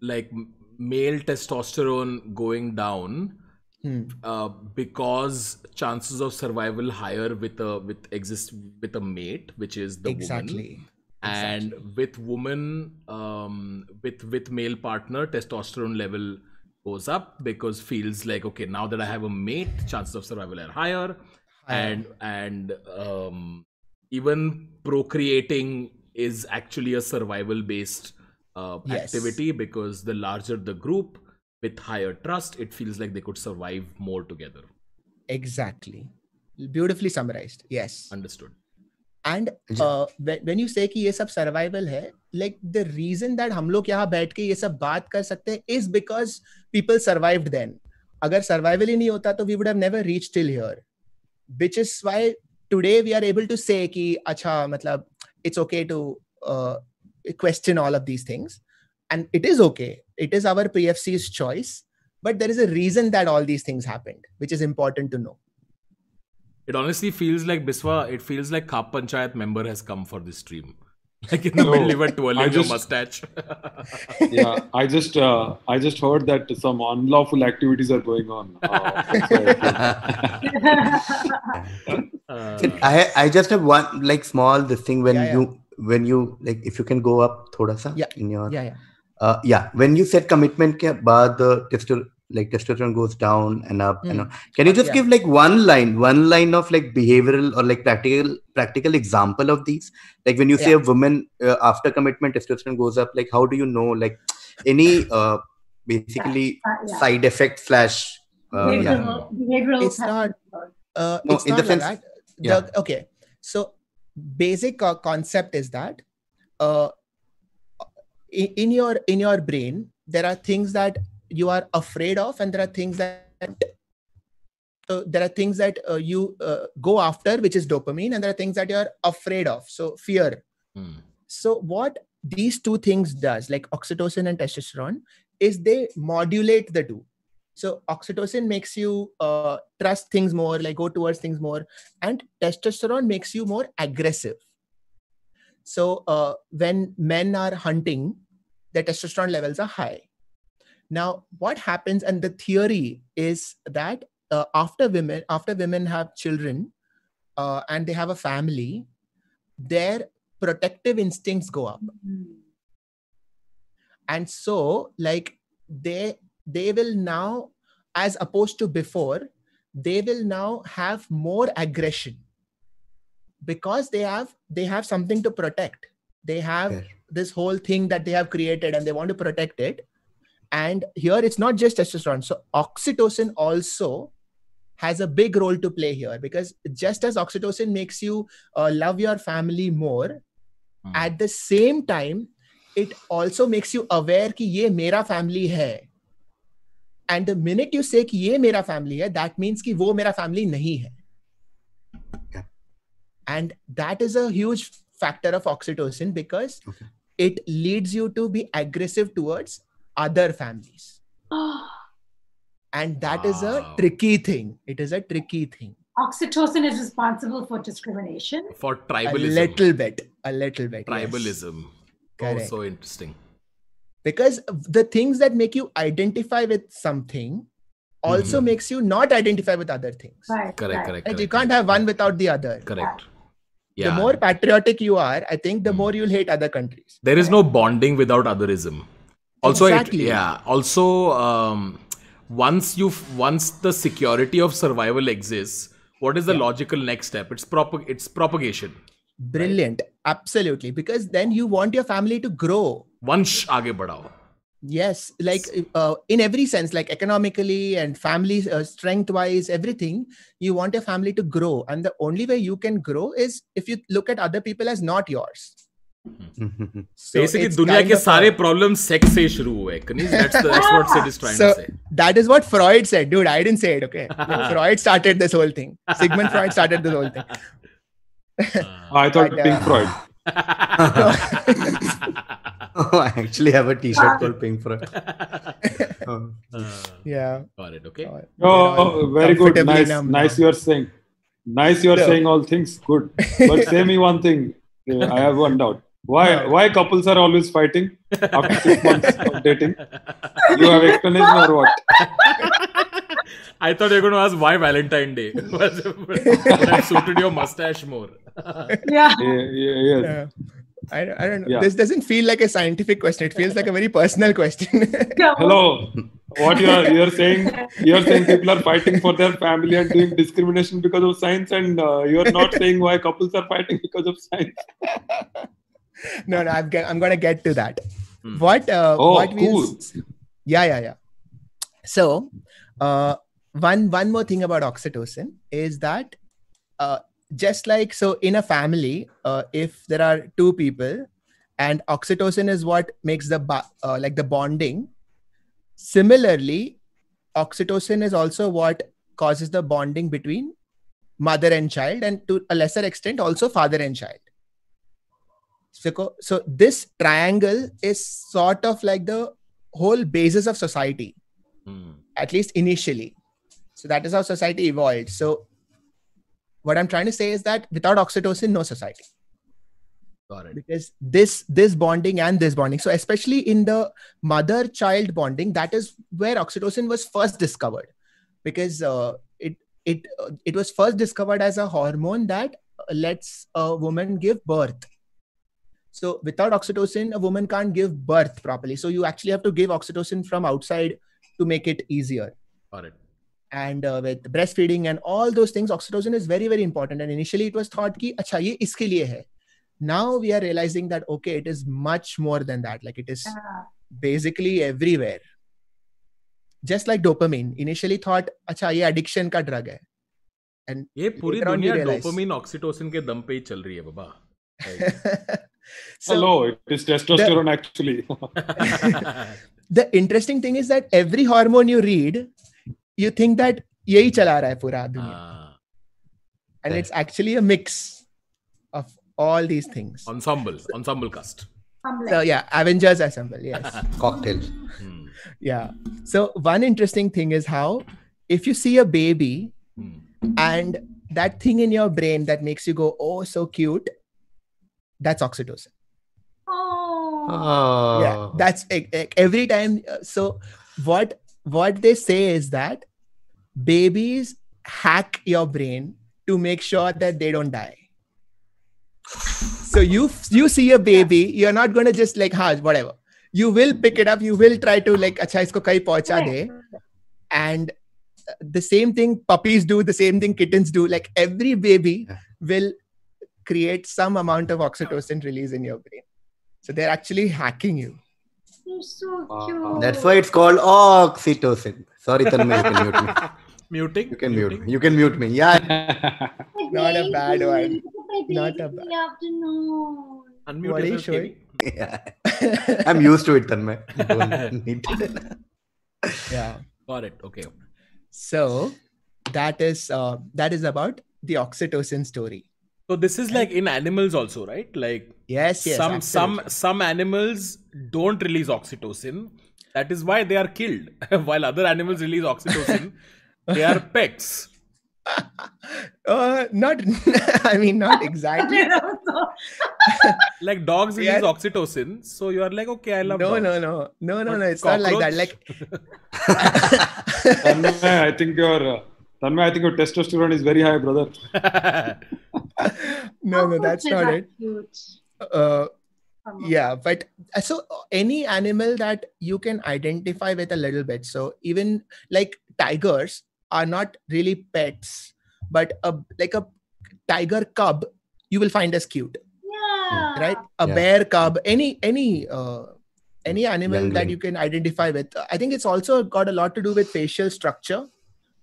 like male testosterone going down hmm. uh, because chances of survival higher with a with exist with a mate which is the exactly woman. and exactly. with woman um, with with male partner testosterone level goes up because feels like okay now that I have a mate, chances of survival are higher, and and um, even procreating is actually a survival based uh, yes. activity because the larger the group with higher trust, it feels like they could survive more together. Exactly, beautifully summarized. Yes, understood. And when you say ये सब survival है like the reason that हम लोग यहाँ बैठ के ये सब बात कर सकते हैं is because people survive then अगर सर्वाइवल ही नहीं होता तो we would have never reach till here which is why today we are able to say अच्छा मतलब it's okay to question all of these things and it is okay it is our P F C's choice but there is a reason that all these things happened which is important to know It honestly feels like Biswa, it feels like Khap Panchayat member has come for this stream. Like in the no, middle of it twirling just, mustache. yeah, I just uh, I just heard that some unlawful activities are going on. Uh, I I just have one like small this thing when yeah, you yeah. when you like if you can go up thoda sa yeah. in your yeah yeah uh, yeah when you said commitment ke baad uh, like testosterone goes down and up mm. and hmm. up. can you just yeah. give like one line one line of like behavioral or like practical practical example of these like when you yeah. say a woman uh, after commitment testosterone goes up like how do you know like any uh, basically uh, yeah. side effect slash uh, behavioral, behavioral it's not uh, no, it's in not the sense like yeah. The, okay so basic uh, concept is that uh, in, in your in your brain there are things that you are afraid of and there are things that there are things that uh, you uh, go after which is dopamine and there are things that you're afraid of so fear mm. so what these two things does like oxytocin and testosterone is they modulate the two so oxytocin makes you uh, trust things more like go towards things more and testosterone makes you more aggressive so uh, when men are hunting their testosterone levels are high now, what happens, and the theory is that uh, after women after women have children uh, and they have a family, their protective instincts go up, mm-hmm. and so like they they will now, as opposed to before, they will now have more aggression because they have they have something to protect they have yeah. this whole thing that they have created and they want to protect it and here it's not just testosterone. So oxytocin also has a big role to play here because just as oxytocin makes you uh, love your family more, mm. at the same time, it also makes you aware ki ye mera family hai. And the minute you say ki ye mera family hai, that means ki wo mera family nahi hai. And that is a huge factor of oxytocin because okay. it leads you to be aggressive towards other families. and that wow. is a tricky thing. It is a tricky thing. Oxytocin is responsible for discrimination. For tribalism. A little bit. A little bit. Tribalism. Yes. Oh, so interesting. Because the things that make you identify with something also mm-hmm. makes you not identify with other things. Right, correct, right. correct. And you can't have one without the other. Correct. Yeah. The more patriotic you are, I think the mm. more you'll hate other countries. There is right? no bonding without otherism also exactly. it, yeah also um, once you once the security of survival exists what is the yeah. logical next step it's prop it's propagation brilliant right? absolutely because then you want your family to grow once aage badao yes like uh, in every sense like economically and family uh, strength wise everything you want your family to grow and the only way you can grow is if you look at other people as not yours so basically दुनिया के सारे problem sex से शुरू हुए कनीज that's the that's what Sid is trying to say that is what Freud said dude I didn't say it okay Freud started this whole thing Sigmund Freud started this whole thing I thought pink Freud oh, I actually have a T-shirt called Pink Floyd. um, yeah. Got it. Okay. Oh, oh very good. Nice. Numb. Nice. You are saying. Nice. You are no. saying all things good. But say me one thing. I have one doubt. Why why couples are always fighting after six months of dating? You have explanation or what? I thought you were going to ask why Valentine Day. that suited your mustache more. yeah. yeah, yeah, yeah. I, I don't know. Yeah. This doesn't feel like a scientific question. It feels like a very personal question. Hello. What you are you're saying? You're saying people are fighting for their family and doing discrimination because of science, and uh, you're not saying why couples are fighting because of science. no, no, I'm, I'm going to get to that. Hmm. What, uh, oh, what cool. We'll, yeah, yeah, yeah. So, uh, one, one more thing about oxytocin is that uh, just like so in a family, uh, if there are two people and oxytocin is what makes the uh, like the bonding, similarly, oxytocin is also what causes the bonding between mother and child and to a lesser extent also father and child so, so this triangle is sort of like the whole basis of society, mm. at least initially. So that is how society evolved. So what I'm trying to say is that without oxytocin, no society. Got it. Because this this bonding and this bonding. So especially in the mother-child bonding, that is where oxytocin was first discovered, because uh, it it uh, it was first discovered as a hormone that lets a woman give birth so without oxytocin, a woman can't give birth properly. So you actually have to give oxytocin from outside to make it easier. Got it. And uh, with breastfeeding and all those things, oxytocin is very, very important. And initially it was thought ki, acha, ye iske liye hai. Now we are realizing that, okay, it is much more than that. Like it is yeah. basically everywhere. Just like dopamine, initially thought, acha, ye addiction ka drug hai. And ये पूरी दुनिया dopamine oxytocin के दम पे ही चल रही है बाबा so, Hello, it is testosterone the, actually. the interesting thing is that every hormone you read, you think that यही चला रहा है पूरा दुनिया and it's actually a mix of all these things. ensemble ensemble cast so, yeah avengers assemble. yes cocktails hmm. yeah so one interesting thing is how if you see a baby hmm. and that thing in your brain that makes you go oh so cute that's oxytocin. Oh. Yeah, that's every time. Uh, so, what what they say is that babies hack your brain to make sure that they don't die. So you you see a baby, you're not gonna just like huh, whatever. You will pick it up. You will try to like acha isko kahi pahuncha de, and uh, the same thing puppies do. The same thing kittens do. Like every baby will create some amount of oxytocin release in your brain. So they're actually hacking you. so cute. That's why it's called oxytocin. Sorry, Tanmay, you can mute me. Muting? You can Muting? mute me. You can mute me. Yeah. Not a bad one. Not a bad afternoon. Unmute what are you showing? Yeah. I'm used to it, Tanmay. Don't need to. yeah. Got it. Okay. So that is uh, that is about the oxytocin story so this is like in animals also, right? Like yes, yes some absolutely. some some animals don't release oxytocin. That is why they are killed, while other animals release oxytocin. they are pets. Uh, not, I mean, not exactly. like dogs release oxytocin, so you are like, okay, I love. No, dogs. no, no, no, no, but no. It's cockroach? not like that. Like, Tanmay, I think your uh, Tanmay, I think your testosterone is very high, brother no, no, that's not it. Uh, yeah, but uh, so any animal that you can identify with a little bit. So even like tigers are not really pets, but a like a tiger cub you will find as cute. Yeah. Right. A yeah. bear cub, any any uh, any animal that you can identify with. I think it's also got a lot to do with facial structure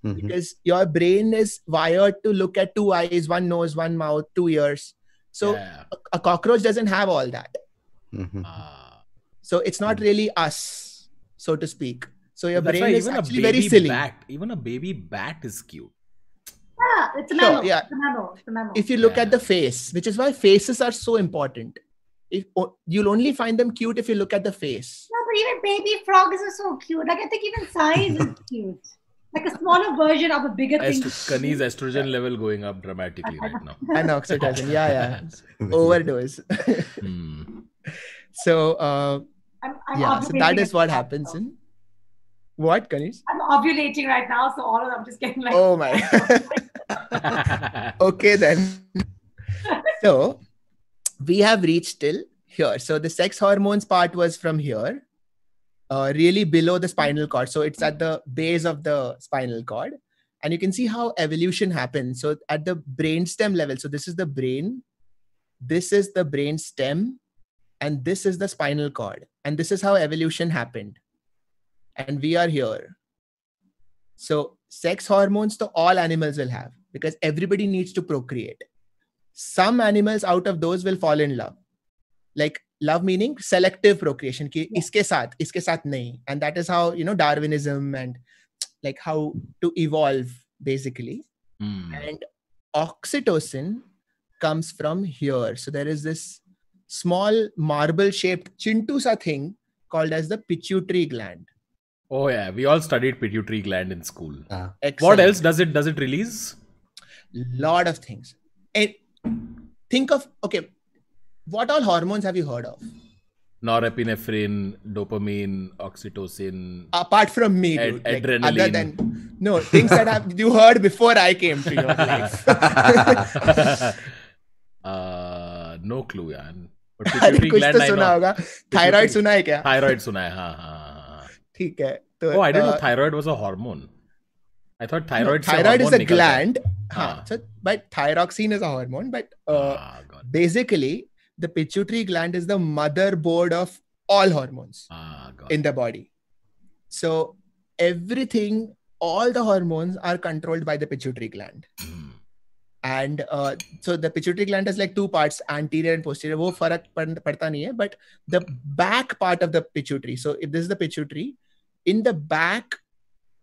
Mm-hmm. Because your brain is wired to look at two eyes, one nose, one mouth, two ears. So yeah. a, a, cockroach doesn't have all that. Mm-hmm. Uh, so it's not mm-hmm. really us, so to speak. So your brain is actually very silly. Bat, even a baby bat is cute. Yeah, it's a mammal. Sure, yeah. It's a mammal. It's a mammal. If you look yeah. at the face, which is why faces are so important. If you'll only find them cute if you look at the face. No, but even baby frogs are so cute. Like I think even size is cute like a smaller version of a bigger Est- thing. Kani's estrogen level going up dramatically right now. and oxytocin, yeah, yeah, overdose. Hmm. So, uh, I'm, I'm yeah, so that is what happens in. What, Kanish? I'm ovulating right now, so all of them just getting like. Oh my. okay then. so, we have reached till here. So the sex hormones part was from here uh, really below the hmm. spinal cord. So it's at the base of the spinal cord. And you can see how evolution happens. So at the brainstem level, so this is the brain, this is the brain stem, and this is the spinal cord. And this is how evolution happened. And we are here. So sex hormones, so all animals will have because everybody needs to procreate. Some animals out of those will fall in love. Like love meaning selective procreation ki yeah. iske saath iske saath and that is how you know darwinism and like how to evolve basically hmm. and oxytocin comes from here so there is this small marble shaped chintusa thing called as the pituitary gland oh yeah we all studied pituitary gland in school ah. what else does it does it release lot of things think of okay what all hormones have you heard of? Norepinephrine, dopamine, oxytocin. Apart from me, ad- dude, like, adrenaline. Other than no things that have you heard before I came to your life. uh, no clue, यार. अरे कुछ तो सुना होगा thyroid सुना है क्या thyroid सुना है हाँ हाँ ठीक है तो आई I thought thyroid. thyroid is a gland. Haan, ah. but thyroxine is a hormone. But uh, ah, basically, the pituitary gland is the motherboard of all hormones ah, in the body. So everything, all the hormones are controlled by the pituitary gland. Mm. And uh, so the pituitary gland has like two parts, anterior and posterior. वो फर्क पड़ता नहीं है, but the back part of the pituitary. So if this is the pituitary, in the back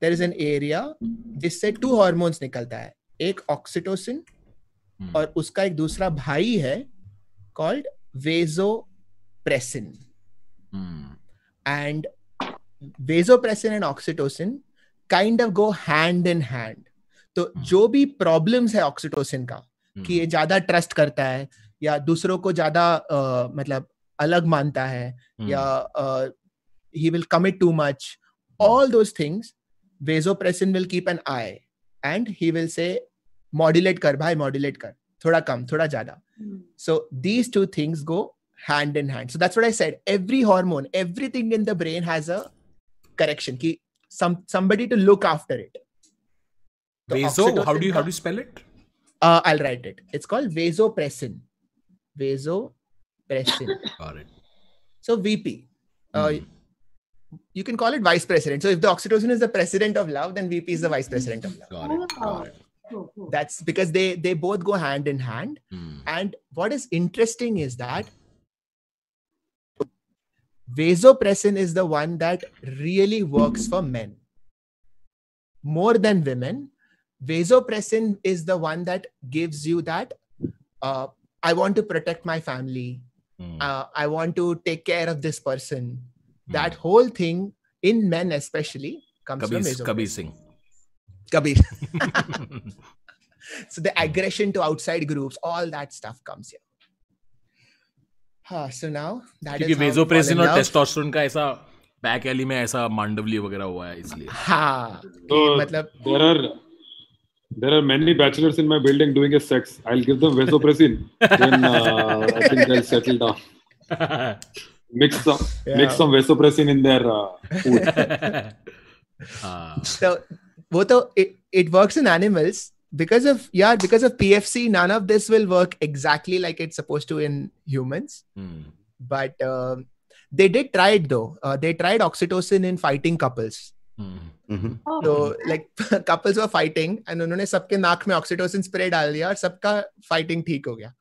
there is an area जिससे two hormones निकलता है, एक oxytocin. और उसका एक दूसरा भाई है called vasopressin. Mm. And vasopressin and oxytocin kind of go hand in hand तो hmm. जो भी प्रॉब्लम्स है ऑक्सीटोसिन का hmm. कि ये ज्यादा ट्रस्ट करता है या दूसरों को ज्यादा uh, मतलब अलग मानता है hmm. या he will commit too much all those things vasopressin will keep an eye and he will say modulate कर भाई मॉड्यूलेट कर thoda kam thoda jada so these two things go hand in hand so that's what i said every hormone everything in the brain has a correction key somebody to look after it the how do you how do you spell it uh, i'll write it it's called vasopressin vasopressin got it so vp uh, hmm. you can call it vice president. So if the oxytocin is the president of love, then VP is the vice president of love. Got it that's because they they both go hand in hand mm. and what is interesting is that vasopressin is the one that really works for men more than women vasopressin is the one that gives you that uh, i want to protect my family mm. uh, i want to take care of this person mm. that whole thing in men especially comes from vasopressin. Kabir Singh. Kabir. so the aggression to outside groups, all that stuff comes here. हाँ so now that क्योंकि vasopressin और testosterone का ऐसा back Eli में ऐसा मांडवली वगैरह हुआ है इसलिए हाँ तो मतलब there are There are many bachelors in my building doing a sex. I'll give them vasopressin. then uh, I think they'll settle down. mix some, yeah. mix some vasopressin in their uh, food. uh. So वो तो it works in animals because of yeah because of pfc none of this will work exactly like it's supposed to in humans mm. but uh, they did try it though uh, they tried oxytocin in fighting couples hmm. mm-hmm. Oh. couples were fighting and fighting and उन्होंने सबके नाक में oxytocin spray डाल दिया और सबका fighting ठीक हो गया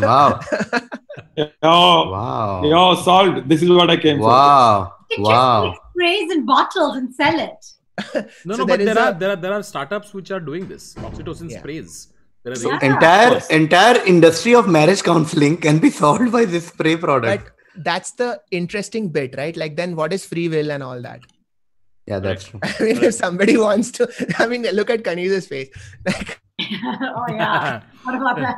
wow wow this is what i came Wow. Wow. Wow. Wow. sprays in bottles and sell it so no, but there, are, a... there are there are startups which are doing this. Oxytocin yeah. sprays. So yeah. entire entire industry of marriage counseling can be solved by this spray product. But that's the interesting bit, right? Like then what is free will and all that? Yeah, that's right. true. I mean, right. if somebody wants to, I mean, look at Kaniza's face. Like, oh yeah, what about that?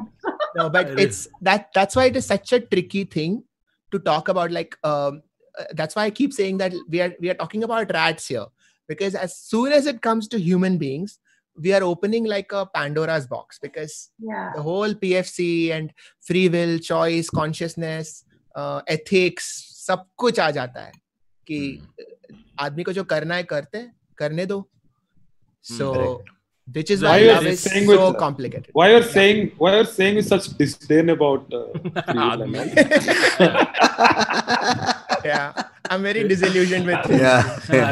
no, but it it's is. that. That's why it is such a tricky thing to talk about. Like, um, uh, that's why I keep saying that we are we are talking about rats here because as soon as it comes to human beings we are opening like a pandora's box because yeah. the whole pfc and free will choice consciousness uh, ethics sab kuch aa jata hai ki hmm. aadmi ko jo karna hai karte karne do so hmm, which is why, why love is so with, complicated why you're yeah. saying why you're saying with such disdain about uh, yeah, I'm very disillusioned with this. Yeah,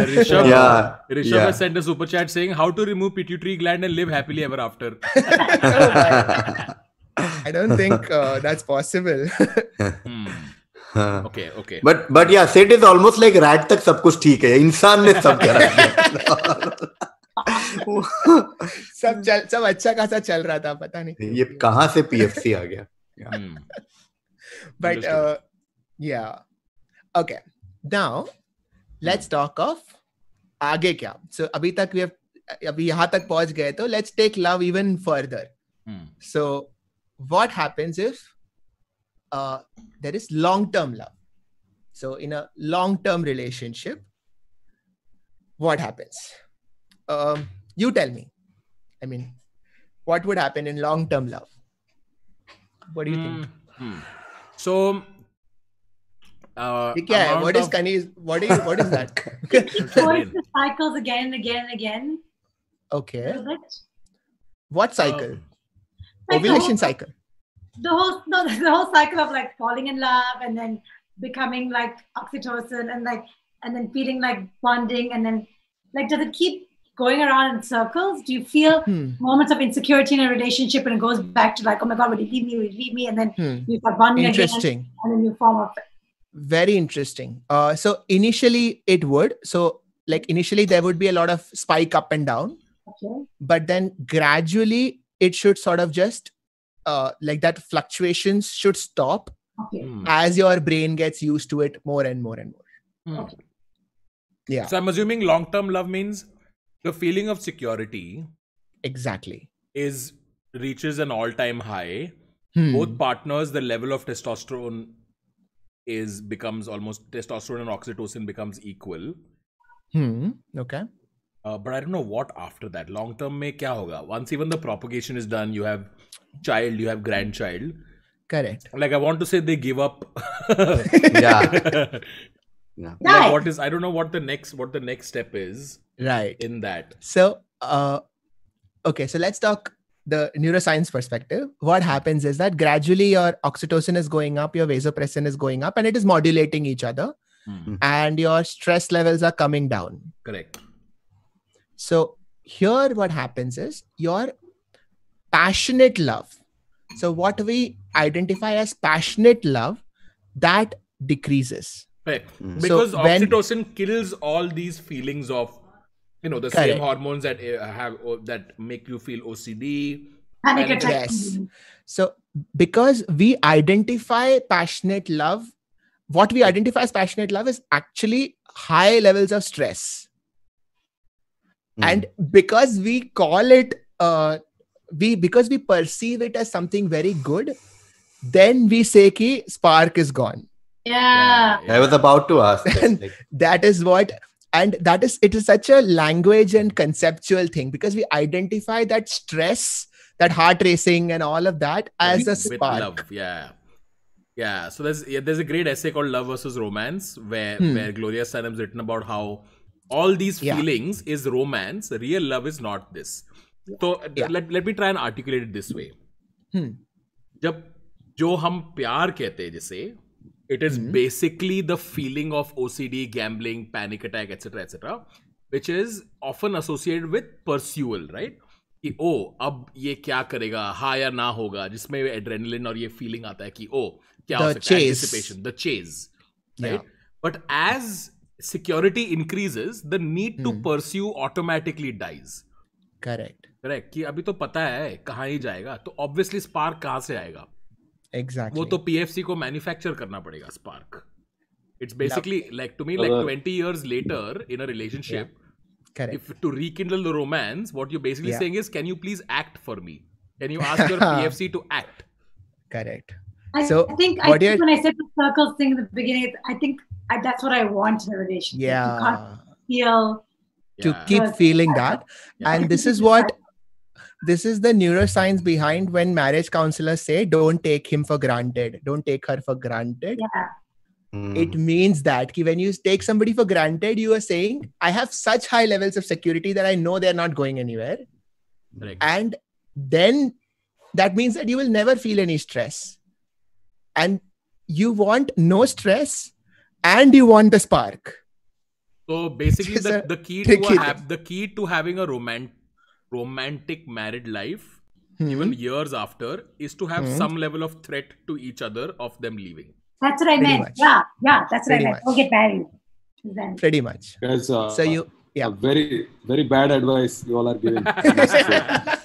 Rishabh, yeah. Rishabh yeah. has sent a super chat saying how to remove pituitary gland and live happily ever after. I don't think uh, that's possible. hmm. But but या set is almost like rat तक सब कुछ ठीक है इंसान ने सब करा सब चल सब अच्छा खासा चल रहा था पता नहीं ये कहां से पीएफसी आ गया बट या Okay. Now, let's talk of आगे क्या so अभी तक we have अभी यहाँ तक पहुँच गए तो let's take love even further. Hmm. So what happens if uh, there is long-term love? So in a long-term relationship, what happens? Um, you tell me. I mean, what would happen in long-term love? What do you hmm think? Hmm. So uh, yeah, what is of... Kani? What is what is that? cycles again and again and again. Okay. What uh, cycle? like Ovulation the whole, cycle. The whole no, the whole cycle of like falling in love and then becoming like oxytocin and like and then feeling like bonding and then like does it keep going around in circles? Do you feel hmm. moments of insecurity in a relationship and it goes back to like, oh my God, would he leave me? Would he leave me? And then hmm. you start bonding Interesting. again and then you form a very interesting uh, so initially it would so like initially there would be a lot of spike up and down okay. but then gradually it should sort of just uh, like that fluctuations should stop okay. Hmm. as your brain gets used to it more and more and more hmm. okay. yeah so i'm assuming long term love means the feeling of security exactly is reaches an all time high hmm. both partners the level of testosterone is becomes almost testosterone and oxytocin becomes equal. Hmm. Okay. Uh, but I don't know what after that. Long term may kya hoga? Once even the propagation is done, you have child, you have grandchild. Correct. Like I want to say they give up. yeah. yeah. Like what is I don't know what the next what the next step is. Right. In that. So uh okay, so let's talk the neuroscience perspective, what happens is that gradually your oxytocin is going up, your vasopressin is going up, and it is modulating each other, mm-hmm. and your stress levels are coming down. Correct. So, here what happens is your passionate love. So, what we identify as passionate love that decreases. Right. Mm-hmm. Because so oxytocin when, kills all these feelings of you know the Correct. same hormones that eh, have oh, that make you feel OCD. Panic yes. So because we identify passionate love, what we identify as passionate love is actually high levels of stress. Mm. And because we call it uh, we because we perceive it as something very good, then we say ki spark is gone. Yeah. yeah. I was about to ask. That. Like, that is what and that is it is such a language and conceptual thing because we identify that stress that heart racing and all of that as a spark. Love, yeah yeah so there's yeah, there's a great essay called love versus romance where hmm. where gloria Steinem's written about how all these yeah. feelings is romance real love is not this uh, yeah. so let, let me try and articulate it this way hmm. जब जो हम प्यार कहते हैं जैसे it is mm-hmm. basically the feeling of ocd gambling panic attack etc etc which is often associated with pursual right कि ओ oh, अब ये क्या करेगा हा या ना होगा जिसमें एड्रेनलिन और ये फीलिंग आता है कि ओ oh, क्या the हो सकता है anticipation the chase right but as security increases the need to pursue automatically dies correct correct कि अभी तो पता है कहाँ ही जाएगा तो ऑब्वियसली स्पार्क कहाँ से आएगा exactly. वो तो PFC को manufacture करना पड़ेगा spark. It's basically like to me like uh, 20 years later in a relationship. Correct. If to rekindle the romance, what you're basically saying is, can you please act for me? Can you ask your PFC to act? Correct. so I think, I think when I said the circles thing in the beginning, I think that's what I want in a relationship. Yeah. To feel. To keep feeling that. And this is what this is the neuroscience behind when marriage counselors say don't take him for granted don't take her for granted yeah. mm. it means that when you take somebody for granted you are saying i have such high levels of security that i know they're not going anywhere right. and then that means that you will never feel any stress and you want no stress and you want the spark so basically the, the key to a, the key to having a romantic romantic married life mm-hmm. even years after is to have mm-hmm. some level of threat to each other of them leaving that's what i pretty meant much. yeah yeah that's what pretty i meant much. will get married then. pretty much yes, uh, so you yeah very very bad advice you all are giving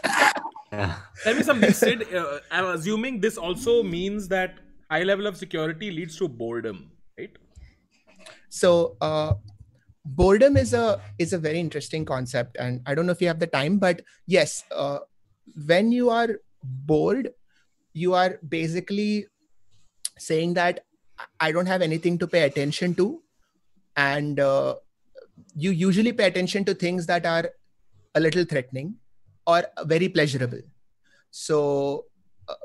tell me something sid uh, i'm assuming this also means that high level of security leads to boredom right so uh, boredom is a is a very interesting concept and i don't know if you have the time but yes uh, when you are bored you are basically saying that i don't have anything to pay attention to and uh, you usually pay attention to things that are a little threatening or very pleasurable so uh,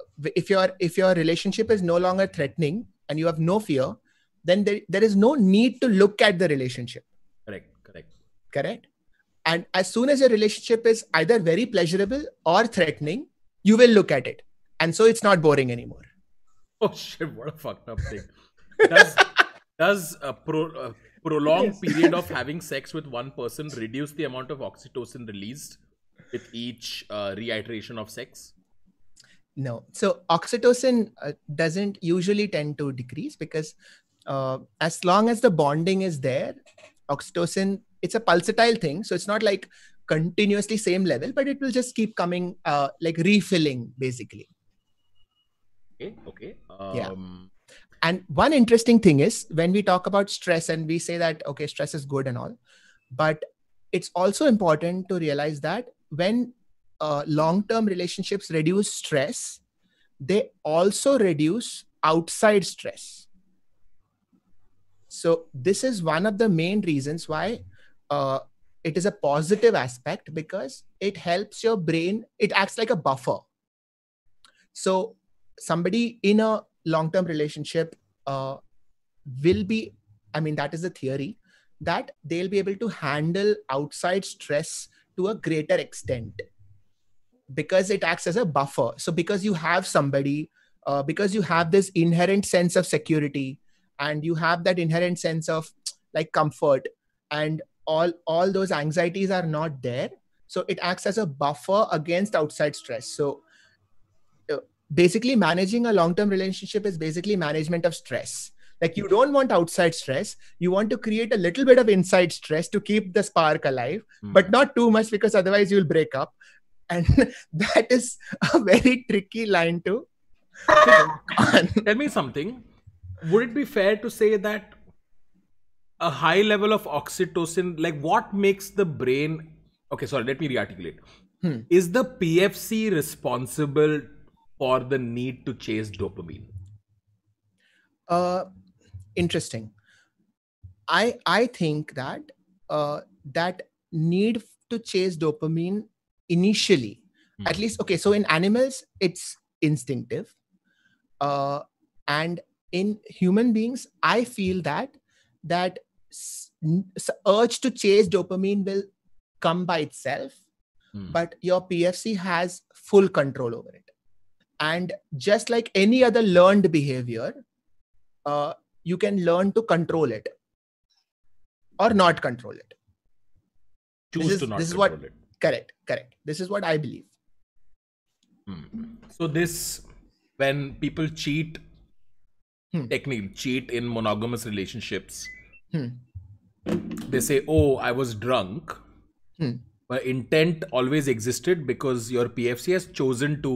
if your if your relationship is no longer threatening and you have no fear then there, there is no need to look at the relationship correct? And as soon as your relationship is either very pleasurable or threatening, you will look at it. And so it's not boring anymore. Oh shit, what a fucked up thing. Does, does a, pro, a prolonged yes. period of having sex with one person reduce the amount of oxytocin released with each uh, reiteration of sex? No. So oxytocin uh, doesn't usually tend to decrease because uh, as long as the bonding is there, oxytocin it's a pulsatile thing so it's not like continuously same level but it will just keep coming uh, like refilling basically okay okay um... yeah and one interesting thing is when we talk about stress and we say that okay stress is good and all but it's also important to realize that when uh, long-term relationships reduce stress they also reduce outside stress so this is one of the main reasons why uh, it is a positive aspect because it helps your brain it acts like a buffer so somebody in a long-term relationship uh, will be i mean that is the theory that they'll be able to handle outside stress to a greater extent because it acts as a buffer so because you have somebody uh, because you have this inherent sense of security and you have that inherent sense of like comfort and all all those anxieties are not there so it acts as a buffer against outside stress so uh, basically managing a long term relationship is basically management of stress like you don't want outside stress you want to create a little bit of inside stress to keep the spark alive mm. but not too much because otherwise you'll break up and that is a very tricky line to tell me something would it be fair to say that a high level of oxytocin like what makes the brain okay sorry let me rearticulate hmm. is the pfc responsible for the need to chase dopamine uh interesting i i think that uh that need to chase dopamine initially hmm. at least okay so in animals it's instinctive uh and in human beings i feel that that urge to chase dopamine will come by itself hmm. but your pfc has full control over it and just like any other learned behavior uh, you can learn to control it or not control it choose this is, to not this is what it. correct correct this is what i believe hmm. so this when people cheat hmm. technique cheat in monogamous relationships Hmm. They say, "Oh, I was drunk." Hmm. But intent always existed because your PFC has chosen to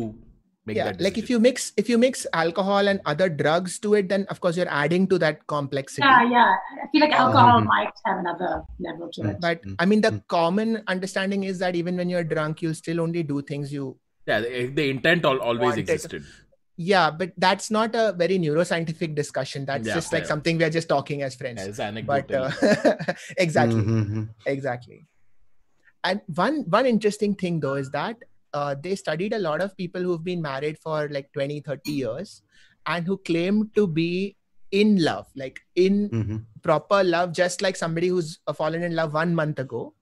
make yeah, that. Decision. Like if you mix if you mix alcohol and other drugs to it, then of course you're adding to that complexity. Yeah, yeah. I feel like alcohol mm-hmm. might have another level to mm. it. But mm. I mean, the mm. common understanding is that even when you're drunk, you still only do things you yeah the, the intent all, always existed yeah but that's not a very neuroscientific discussion that's yeah, just like something we are just talking as friends as but uh, exactly mm-hmm, mm-hmm. exactly and one one interesting thing though is that uh, they studied a lot of people who've been married for like 20 30 years and who claim to be in love like in mm-hmm. proper love just like somebody who's uh, fallen in love one month ago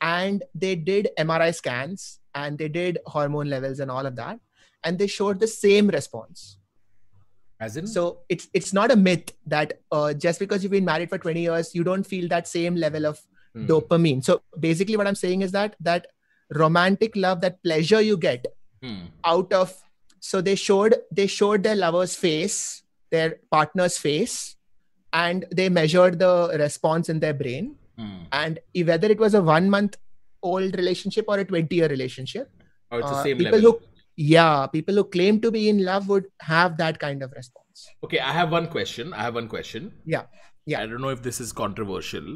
and they did mri scans and they did hormone levels and all of that and they showed the same response. As in? So it's it's not a myth that uh, just because you've been married for 20 years, you don't feel that same level of mm. dopamine. So basically, what I'm saying is that that romantic love, that pleasure you get mm. out of so they showed they showed their lover's face, their partner's face, and they measured the response in their brain. Mm. And whether it was a one month old relationship or a 20 year relationship, oh, it's uh, the same people level. who yeah, people who claim to be in love would have that kind of response. Okay, I have one question. I have one question. Yeah. Yeah. I don't know if this is controversial.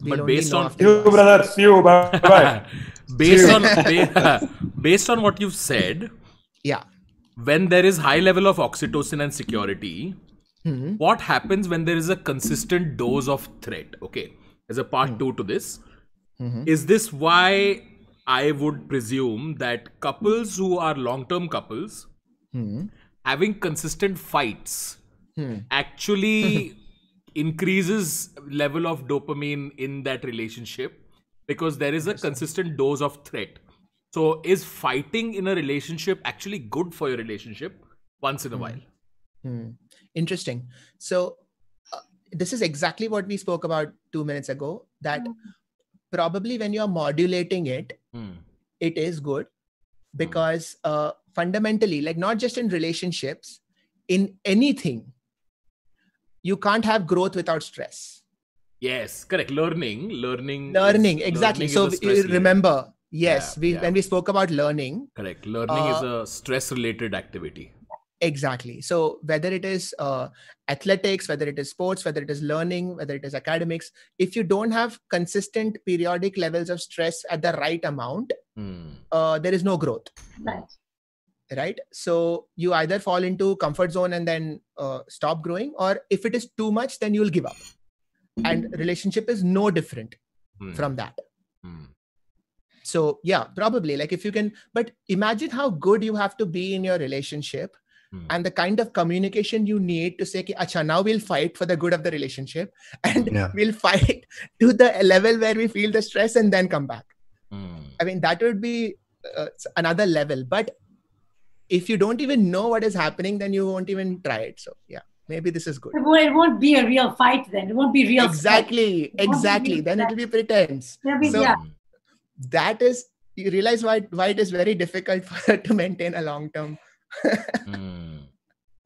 We but based on you brother, see you bye. based on based on what you've said, yeah. When there is high level of oxytocin and security, mm-hmm. what happens when there is a consistent dose of threat? Okay. As a part mm-hmm. two to this. Mm-hmm. Is this why I would presume that couples who are long term couples hmm. having consistent fights hmm. actually increases level of dopamine in that relationship because there is a consistent dose of threat. So is fighting in a relationship actually good for your relationship once in a hmm. while? Hmm. Interesting. So uh, this is exactly what we spoke about 2 minutes ago that hmm probably when you're modulating it, mm. it is good hmm. because mm. uh, fundamentally, like not just in relationships, in anything, you can't have growth without stress. Yes, correct. Learning, learning, learning. Is, exactly. Learning so remember, yes, yeah, we yeah. when we spoke about learning, correct. Learning uh, is a stress-related activity. Exactly. So whether it is uh, athletics, whether it is sports, whether it is learning, whether it is academics, if you don't have consistent periodic levels of stress at the right amount, mm. uh, there is no growth. Right. Right. So you either fall into comfort zone and then uh, stop growing, or if it is too much, then you'll give up. Mm. And relationship is no different mm. from that hmm. so yeah probably like if you can but imagine how good you have to be in your relationship Hmm. and the kind of communication you need to say ki, acha now we'll fight for the good of the relationship and yeah. we'll fight to the level where we feel the stress and then come back hmm. i mean that would be uh, another level but if you don't even know what is happening then you won't even try it so yeah maybe this is good it won't, it won't be a real fight then it won't be real exactly exactly then it'll be pretense be, so yeah. that is you realize why why it is very difficult for, to maintain a long term mm.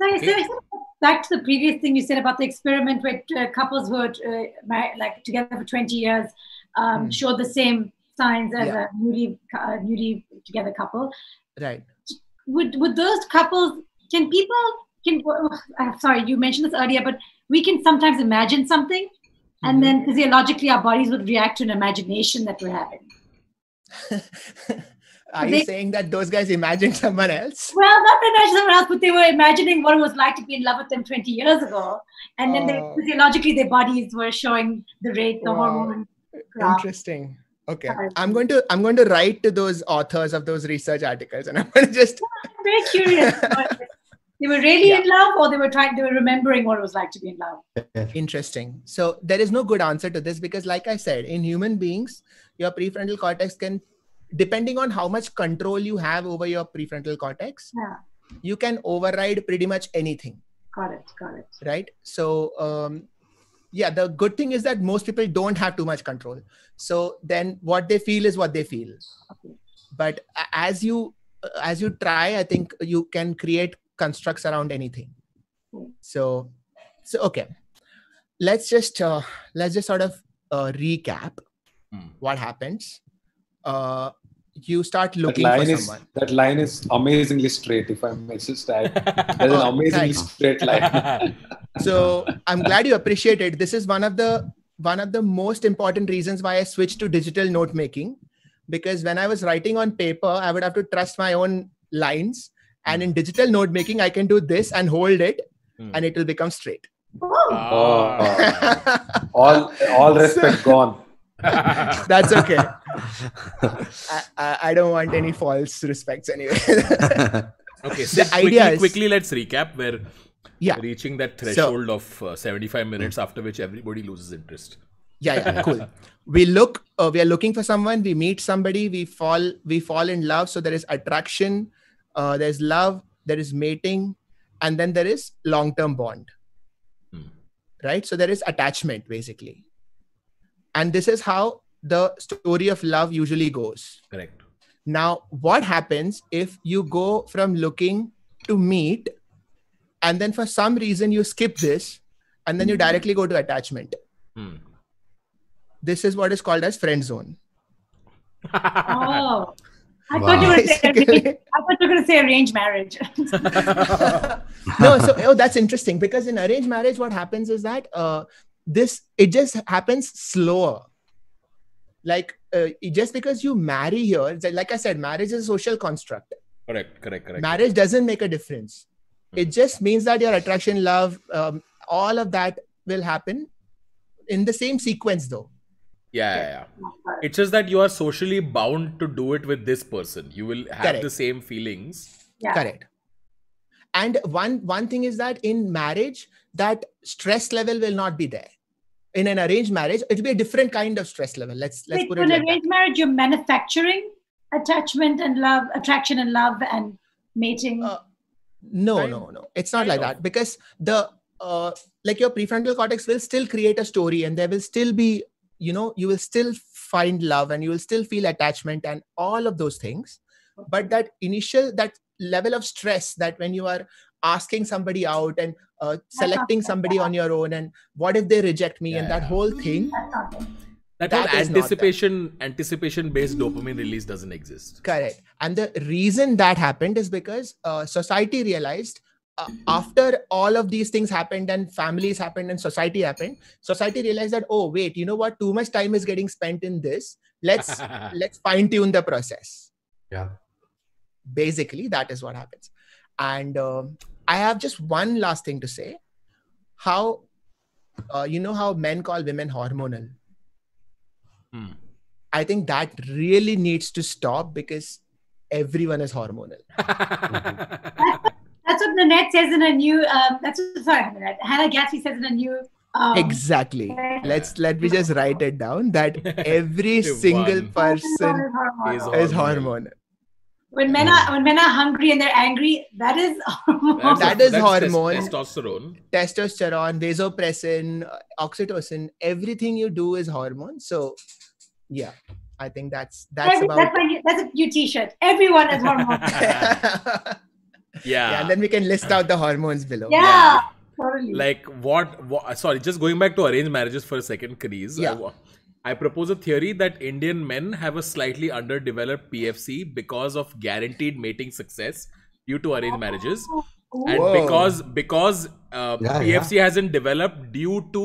So, okay. so back to the previous thing you said about the experiment where uh, couples who were uh, married, like together for 20 years um, mm. showed the same signs as yeah. a newly uh, newly together couple. Right. Would would those couples can people can uh, I'm sorry you mentioned this earlier, but we can sometimes imagine something, mm-hmm. and then physiologically our bodies would react to an imagination that we're having. Are they, you saying that those guys imagined someone else? Well, not they imagined someone else, but they were imagining what it was like to be in love with them 20 years ago. And then uh, they, oh. physiologically, their bodies were showing the rate, the wow. hormone. Graph. Interesting. Okay, I'm going to I'm going to write to those authors of those research articles, and I'm going to just. I'm very curious. they were really yeah. in love or they were trying they were remembering what it was like to be in love interesting so there is no good answer to this because like i said in human beings your prefrontal cortex can depending on how much control you have over your prefrontal cortex, yeah. you can override pretty much anything. Got it. Got it. Right. So, um, yeah, the good thing is that most people don't have too much control. So then what they feel is what they feel. Okay. But as you as you try, I think you can create constructs around anything. Okay. So, so okay, let's just uh, let's just sort of uh, recap mm. what happens uh, you start looking that line for someone. Is, that line is amazingly straight. If I may just add, there's an oh, amazingly straight line. so I'm glad you appreciate it. This is one of the one of the most important reasons why I switched to digital note making, because when I was writing on paper, I would have to trust my own lines, and in digital note making, I can do this and hold it, hmm. and it will become straight. Oh. all all respect so, gone. That's okay. I, I, I, don't want any false respects anyway. okay, so the quickly, idea is, quickly let's recap. We're yeah. reaching that threshold so, of uh, 75 minutes, mm-hmm. after which everybody loses interest. Yeah, yeah, cool. we look, uh, we are looking for someone. We meet somebody. We fall, we fall in love. So there is attraction. Uh, there's love. There is mating, and then there is long-term bond. Hmm. Right. So there is attachment basically and this is how the story of love usually goes. Correct. Now, what happens if you go from looking to meet and then for some reason you skip this and then you directly go to attachment? Hmm. This is what is called as friend zone. oh. I wow. thought you were going to say I thought you were going to say arranged marriage. no, so oh, that's interesting because in arranged marriage, what happens is that uh, this it just happens slower like uh, just because you marry here like i said marriage is a social construct correct correct correct marriage doesn't make a difference it hmm. just means that your attraction love um, all of that will happen in the same sequence though yeah, yeah, yeah. It's just that you are socially bound to do it with this person. You will have Correct. the same feelings. Yeah. Correct. And one one thing is that in marriage, that stress level will not be there in an arranged marriage it'll be a different kind of stress level let's let's Wait, put it in like arranged that. marriage you're manufacturing attachment and love attraction and love and mating uh, no no no it's not like that because the uh, like your prefrontal cortex will still create a story and there will still be you know you will still find love and you will still feel attachment and all of those things but that initial that level of stress that when you are asking somebody out and uh, selecting somebody on your own and what if they reject me yeah, and that yeah. whole mm, thing that, that anticipation anticipation based dopamine release doesn't exist correct and the reason that happened is because uh, society realized uh, after all of these things happened and families happened and society happened society realized that oh wait you know what too much time is getting spent in this let's let's fine tune the process yeah basically that is what happens and um, I have just one last thing to say. How, uh, you know, how men call women hormonal. Hmm. I think that really needs to stop because everyone is hormonal. that's, what Nanette says in a new. Um, that's what, sorry, Hannah Gatsby says in a new. Um, exactly. Let's let me just write it down that every single person is hormonal. is hormonal when men are when men are hungry and they're angry, that is that is hormone. Testosterone, testosterone, vasopressin, oxytocin. Everything you do is hormone. So, yeah, I think that's that's Every, about. That's, my, that's a new T-shirt. Everyone is hormone. yeah. yeah, and then we can list out the hormones below. yeah. yeah. Totally. Like what, what, Sorry, just going back to arranged marriages for a second, Kreese. Yeah. Uh, I propose a theory that Indian men have a slightly underdeveloped PFC because of guaranteed mating success due to arranged marriages, Whoa. and because because uh, yeah, PFC yeah. hasn't developed due to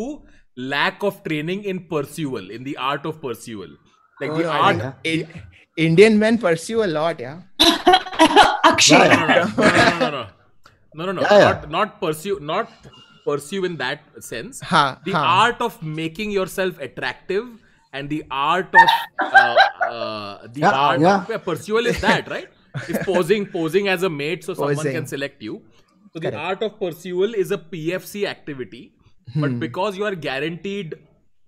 lack of training in pursual in the art of pursual, like oh, the yeah, art. Indian men pursue a lot, yeah. Akshay. No, no, no, no, no, no, no, no. Not, not pursue, not pursue in that sense. Ha, the ha. art of making yourself attractive and the art of uh, uh, the yeah, art yeah. of pursuit is that right is posing posing as a mate so posing. someone can select you so Correct. the art of pursuit is a pfc activity hmm. but because you are guaranteed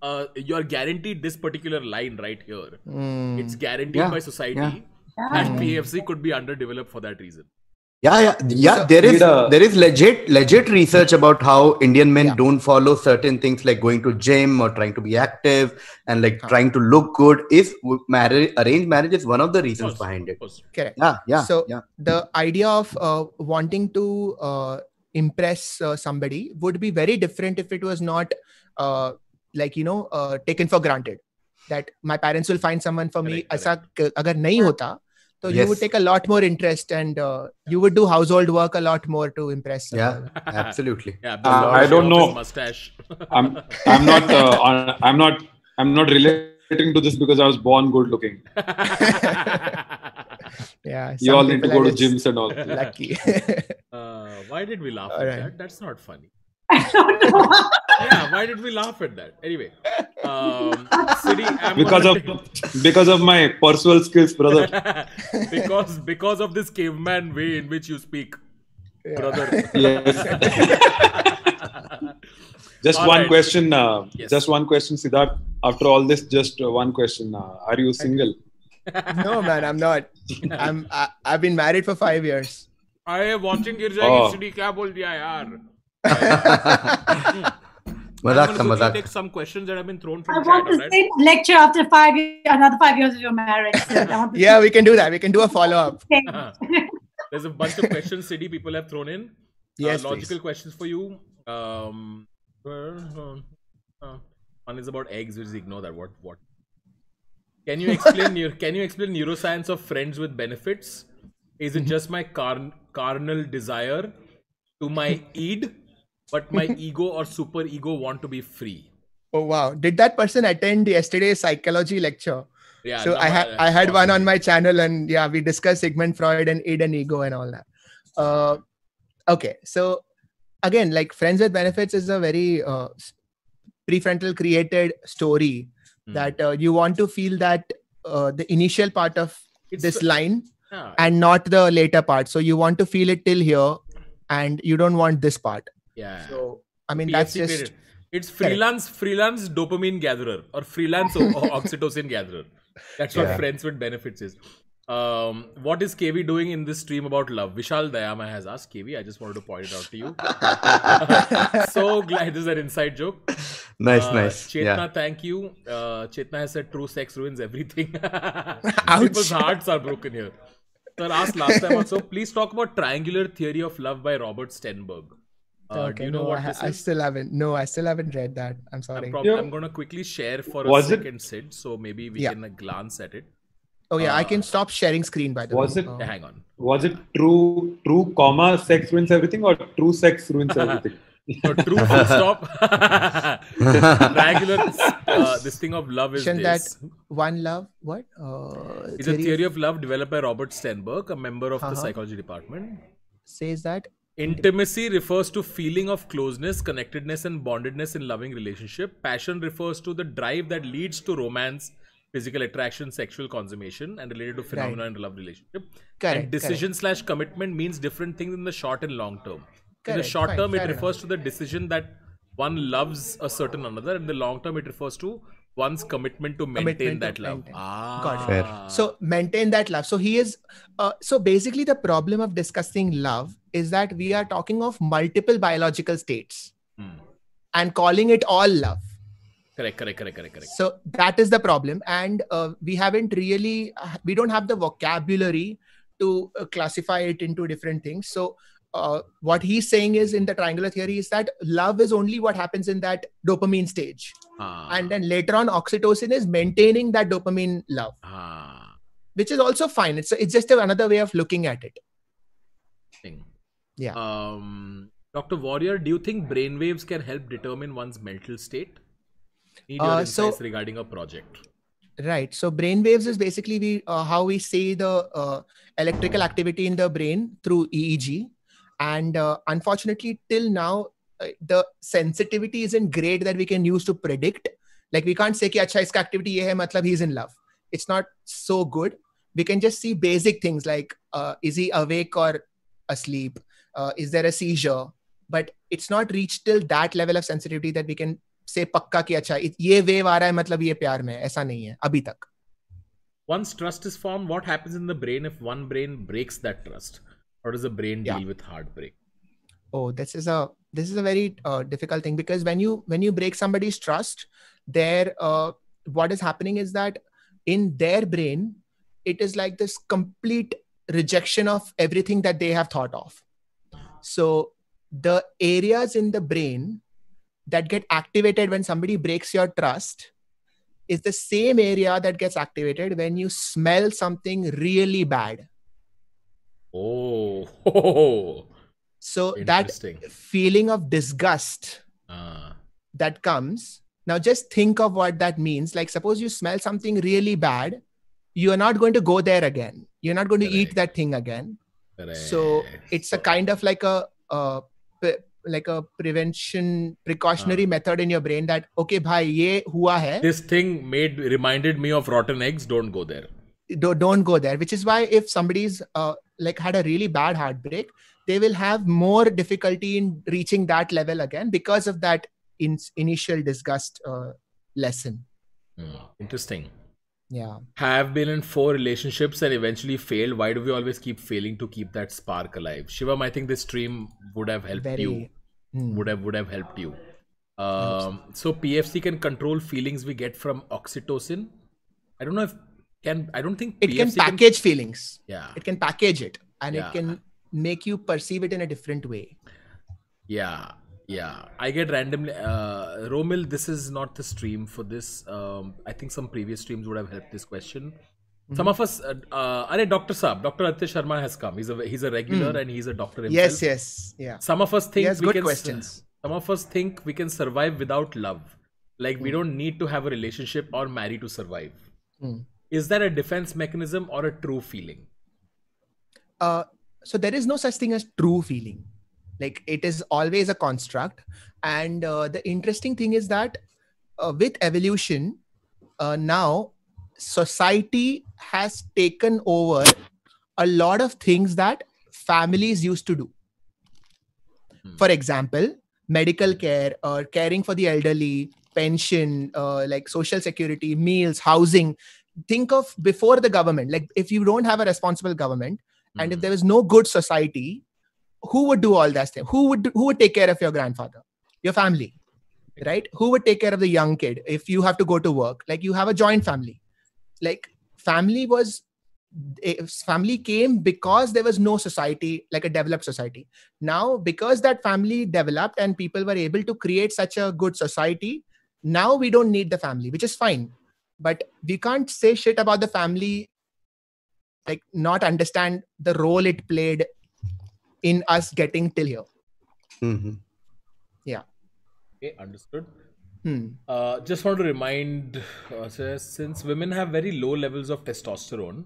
uh, you are guaranteed this particular line right here hmm. it's guaranteed yeah. by society and hmm. pfc could be underdeveloped for that reason yeah, yeah, yeah. There is there is legit legit research about how Indian men yeah. don't follow certain things like going to gym or trying to be active and like huh. trying to look good. Is marriage arranged marriage is one of the reasons behind it. Correct. Yeah, yeah. So yeah. the idea of uh, wanting to uh, impress uh, somebody would be very different if it was not uh, like you know uh, taken for granted. That my parents will find someone for correct, me. Correct. ऐसा अगर नहीं होता so yes. you would take a lot more interest and uh, you would do household work a lot more to impress someone. yeah absolutely yeah, uh, i don't know mustache i'm i'm not uh, i'm not i'm not relating to this because i was born good looking yeah you all need to go to gyms and all lucky uh, why did we laugh at right. that that's not funny yeah, why did we laugh at that? Anyway, um, City, because of because of my personal skills, brother. because because of this caveman way in which you speak, yeah. brother. Yes. just all one right. question. Uh, yes. Just one question, Siddharth. After all this, just uh, one question. Uh, are you single? no, man, I'm not. I'm I, i have been married for five years. I am watching. गिर जाएगी इसलिए क्या बोल दिया यार Mazak tha, mazak. Take some questions that have been thrown. From I want the same lecture after five, years, another five years of your marriage. So yeah, we can do that. We can do a follow up. There's a bunch of questions city people have thrown in. Uh, yes, uh, logical please. questions for you. Um, uh, uh, one is about eggs. Which is ignore that. What? What? Can you explain? can you explain neuroscience of friends with benefits? Is it mm -hmm. just my carn carnal desire to my id? but my ego or super ego want to be free. Oh wow! Did that person attend yesterday's psychology lecture? Yeah. So no, I had I had one on my channel, and yeah, we discussed Sigmund Freud and id and ego and all that. Uh, okay, so again, like friends with benefits is a very uh, prefrontal created story mm. that uh, you want to feel that uh, the initial part of it's this so, line yeah. and not the later part. So you want to feel it till here, and you don't want this part yeah. So I mean, PFC that's just it's freelance correct. freelance dopamine gatherer or freelance oxytocin gatherer. That's what yeah. friends with benefits is. Um, what is KV doing in this stream about love? Vishal Dayama has asked KV. I just wanted to point it out to you. so glad this is an inside joke. Nice, uh, nice. Chetna, yeah. thank you. Uh, Chetna has said true sex ruins everything. People's hearts are broken here. Sir asked last time also. Please talk about triangular theory of love by Robert Stenberg. Uh, okay, do you know no, what I, I, still haven't. No, I still haven't read that. I'm sorry. I'm, prob- yeah. I'm gonna quickly share for was a second, it? Sid. So maybe we yeah. can glance at it. Oh yeah, uh, I can uh, stop sharing screen by the was way. Was it? Oh. Hang on. Was it true? True comma sex ruins everything, or true sex ruins everything? so true full stop. Regular. Uh, this thing of love is Shouldn't this. that one love what? Uh, it's theory a theory of... of love developed by Robert Sternberg, a member of uh-huh. the psychology department. Says that Intimacy refers to feeling of closeness, connectedness, and bondedness in loving relationship. Passion refers to the drive that leads to romance, physical attraction, sexual consummation, and related to phenomena right. in love relationship. Correct, and decision correct. slash commitment means different things in the short and long term. Correct, in the short fine, term, it refers enough. to the decision that one loves a certain another, and in the long term, it refers to one's commitment to maintain commitment that to love. Maintain. Ah. Got it. Fair. So maintain that love. So he is. Uh, so basically, the problem of discussing love is that we are talking of multiple biological states hmm. and calling it all love. Correct, correct, correct, correct, correct. So that is the problem, and uh, we haven't really, uh, we don't have the vocabulary to uh, classify it into different things. So uh, what he's saying is in the triangular theory is that love is only what happens in that dopamine stage Ah. And then later on, oxytocin is maintaining that dopamine love, ah. which is also fine. It's it's just another way of looking at it. Thing. Yeah. Um, Dr. Warrior, do you think brainwaves can help determine one's mental state? Need your uh, so, regarding a project. Right. So brainwaves is basically we uh, how we see the uh, electrical activity in the brain through EEG, and uh, unfortunately, till now, the sensitivity isn't great that we can use to predict like we can't say that acha, activity ye hai, matlab he's in love it's not so good we can just see basic things like uh, is he awake or asleep uh, is there a seizure but it's not reached till that level of sensitivity that we can say pakka ki acha ye wave aa raha hai matlab ye pyar mein aisa nahi hai abhi tak once trust is formed what happens in the brain if one brain breaks that trust Or does the brain deal yeah. with heartbreak oh this is a this is a very uh, difficult thing because when you when you break somebody's trust their uh, what is happening is that in their brain it is like this complete rejection of everything that they have thought of so the areas in the brain that get activated when somebody breaks your trust is the same area that gets activated when you smell something really bad oh So that feeling of disgust uh. that comes. Now, just think of what that means. Like, suppose you smell something really bad, you are not going to go there again. You're not going to eat that thing again. So it's a kind of like a like a prevention precautionary uh, method in your brain that okay bhai ye hua hai this thing made reminded me of rotten eggs don't go there don't, don't go there which is why if somebody's uh, like had a really bad heartbreak they will have more difficulty in reaching that level again because of that in, initial disgust uh, lesson. Hmm. interesting. Yeah. Have been in four relationships and eventually failed. Why do we always keep failing to keep that spark alive? Shivam, I think this stream would have helped Very, you. Mm. Would have would have helped you. Um, so. so PFC can control feelings we get from oxytocin. I don't know if can I don't think it PFC can package can, feelings. Yeah. It can package it and yeah. it can make you perceive it in a different way yeah yeah i get randomly uh romil this is not the stream for this um i think some previous streams would have helped this question mm-hmm. some of us uh, uh dr saab dr atya sharma has come he's a he's a regular mm. and he's a doctor himself. yes yes yeah some of us think yes, we good can, questions some of us think we can survive without love like mm. we don't need to have a relationship or marry to survive mm. is that a defense mechanism or a true feeling uh so there is no such thing as true feeling like it is always a construct and uh, the interesting thing is that uh, with evolution uh, now society has taken over a lot of things that families used to do hmm. for example medical care or caring for the elderly pension uh, like social security meals housing think of before the government like if you don't have a responsible government and if hmm. there was no good society, who would do all that stuff? Who would who would take care of your grandfather, your family, right? Who would take care of the young kid if you have to go to work? Like you have a joint family. Like family was family came because there was no society like a developed society now because that family developed and people were able to create such a good society now we don't need the family which is fine but we can't say shit about the family like not understand the role it played in us getting till here. Mm-hmm. Yeah. Okay, understood. Hmm. Uh, just want to remind uh, since women have very low levels of testosterone,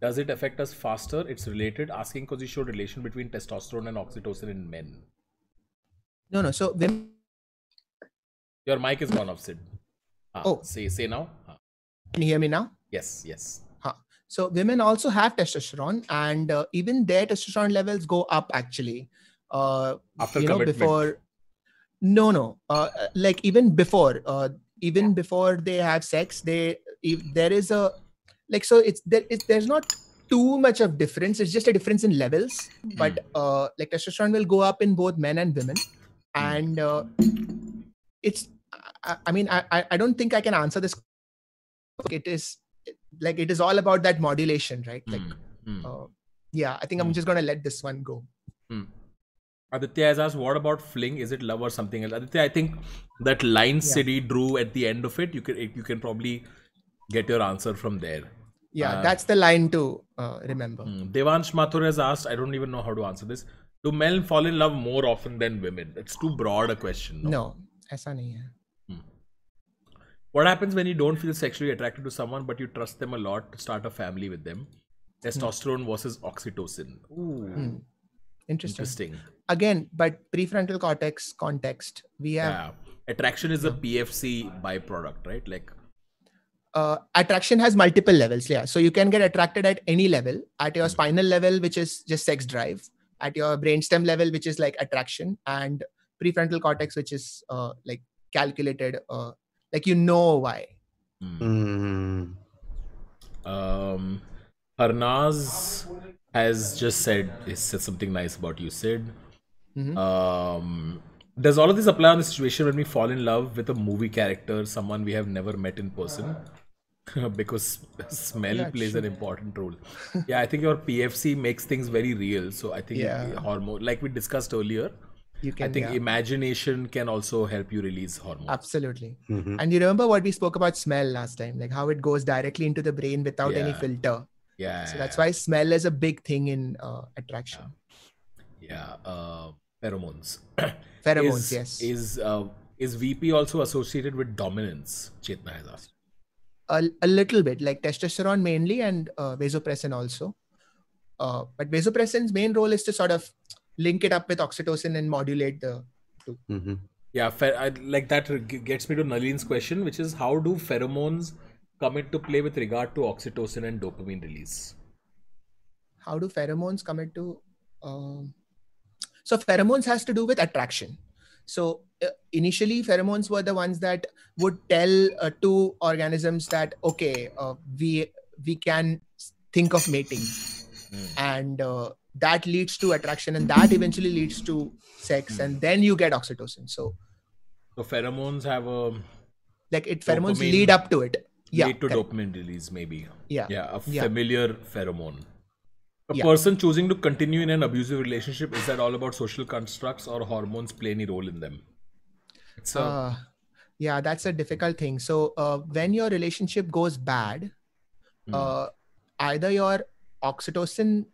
does it affect us faster? It's related. Asking because you showed relation between testosterone and oxytocin in men. No, no. So women. Your mic is gone off, Sid. Ah, oh, say say now. Ah. Can you hear me now? Yes, yes. So women also have testosterone, and uh, even their testosterone levels go up actually. Uh, After you know, commitment. before no, no, uh, like even before, uh, even before they have sex, they if there is a like so it's there. there's not too much of difference. It's just a difference in levels, mm. but uh, like testosterone will go up in both men and women, mm. and uh, it's. I, I mean, I I don't think I can answer this. It is like it is all about that modulation right like mm. uh, yeah i think i'm hmm. just gonna let this one go hmm. Aditya has asked, what about fling? Is it love or something else? Aditya, I think that line yeah. City drew at the end of it, you can you can probably get your answer from there. Yeah, uh, that's the line to uh, remember. Devansh Mathur has asked, I don't even know how to answer this. Do men fall in love more often than women? It's too broad a question. No, no what happens when you don't feel sexually attracted to someone but you trust them a lot to start a family with them testosterone versus oxytocin Ooh. Hmm. Interesting. interesting again but prefrontal cortex context we have yeah. attraction is a pfc byproduct right like uh, attraction has multiple levels yeah so you can get attracted at any level at your mm-hmm. spinal level which is just sex drive at your brainstem level which is like attraction and prefrontal cortex which is uh, like calculated uh, like you know why. Mm. Um, Arnaz has just said said something nice about you, Sid. Mm-hmm. Um, does all of this apply on the situation when we fall in love with a movie character, someone we have never met in person? because smell yeah, plays an important role. yeah, I think your PFC makes things very real. So I think yeah. hormone, like we discussed earlier, you can i think yeah. imagination can also help you release hormones absolutely mm-hmm. and you remember what we spoke about smell last time like how it goes directly into the brain without yeah. any filter yeah so that's why smell is a big thing in uh, attraction yeah, uh, pheromones pheromones is, yes is uh, is vp also associated with dominance chetna has asked a, a little bit like testosterone mainly and uh, vasopressin also uh, but vasopressin's main role is to sort of link it up with oxytocin and modulate the 2 mm-hmm. Yeah, fer- I, like that gets me to Naleen's question, which is how do pheromones come into play with regard to oxytocin and dopamine release? How do pheromones come into? Um, so pheromones has to do with attraction. So uh, initially, pheromones were the ones that would tell uh, two organisms that okay, uh, we we can think of mating, mm. and uh, that leads to attraction and that eventually leads to sex hmm. and then you get oxytocin so so pheromones have a like it pheromones dopamine, lead up to it yeah lead to correct. dopamine release maybe yeah yeah a familiar pheromone a yeah. person choosing to continue in an abusive relationship is that all about social constructs or hormones play any role in them it's a uh, yeah that's a difficult thing so uh, when your relationship goes bad mm. uh, either your oxytocin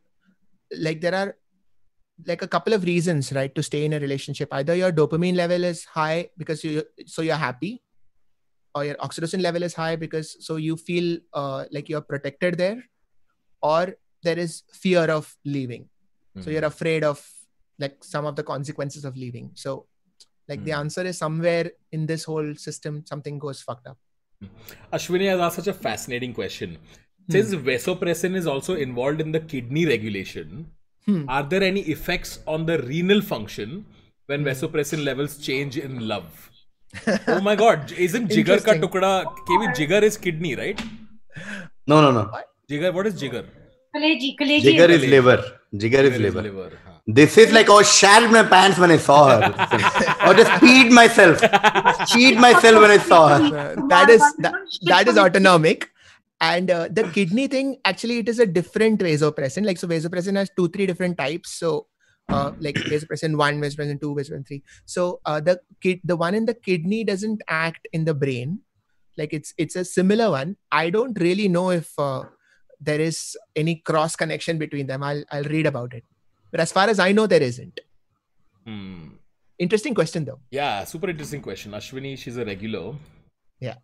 like there are like a couple of reasons right to stay in a relationship either your dopamine level is high because you so you're happy or your oxytocin level is high because so you feel uh, like you're protected there or there is fear of leaving mm-hmm. so hmm. you're afraid of like some of the consequences of leaving so like mm-hmm. the hmm. answer is somewhere in this whole system something goes fucked up hmm. ashwini has asked such a fascinating question Hmm. Since vasopressin is also involved in the kidney regulation, hmm. are there any effects on the renal function when hmm. vasopressin levels change in love? oh my god, isn't jigar ka tukda KB is kidney, right? No, no, no. Jigar, what is jigar jigar is liver. Jigar is liver. liver. This is like, oh, shat my pants when I saw her. or just peed myself. Cheat myself when I saw her. That is that, that is autonomic and uh, the kidney thing actually it is a different vasopressin like so vasopressin has two three different types so uh, like vasopressin 1 vasopressin 2 vasopressin 3 so uh, the kid the one in the kidney doesn't act in the brain like it's it's a similar one i don't really know if uh, there is any cross connection between them i'll i'll read about it but as far as i know there isn't hmm. interesting question though yeah super interesting question ashwini she's a regular yeah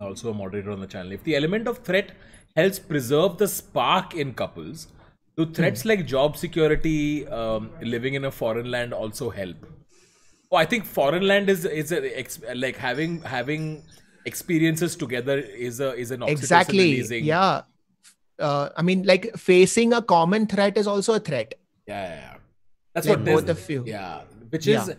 also a moderator on the channel. If the element of threat helps preserve the spark in couples, do threats like job security, um, living in a foreign land also help? Oh, I think foreign land is is a, like having having experiences together is a is an exactly releasing. yeah. Uh, I mean, like facing a common threat is also a threat. Yeah, yeah, yeah. that's like what both of you. Yeah, which is yeah.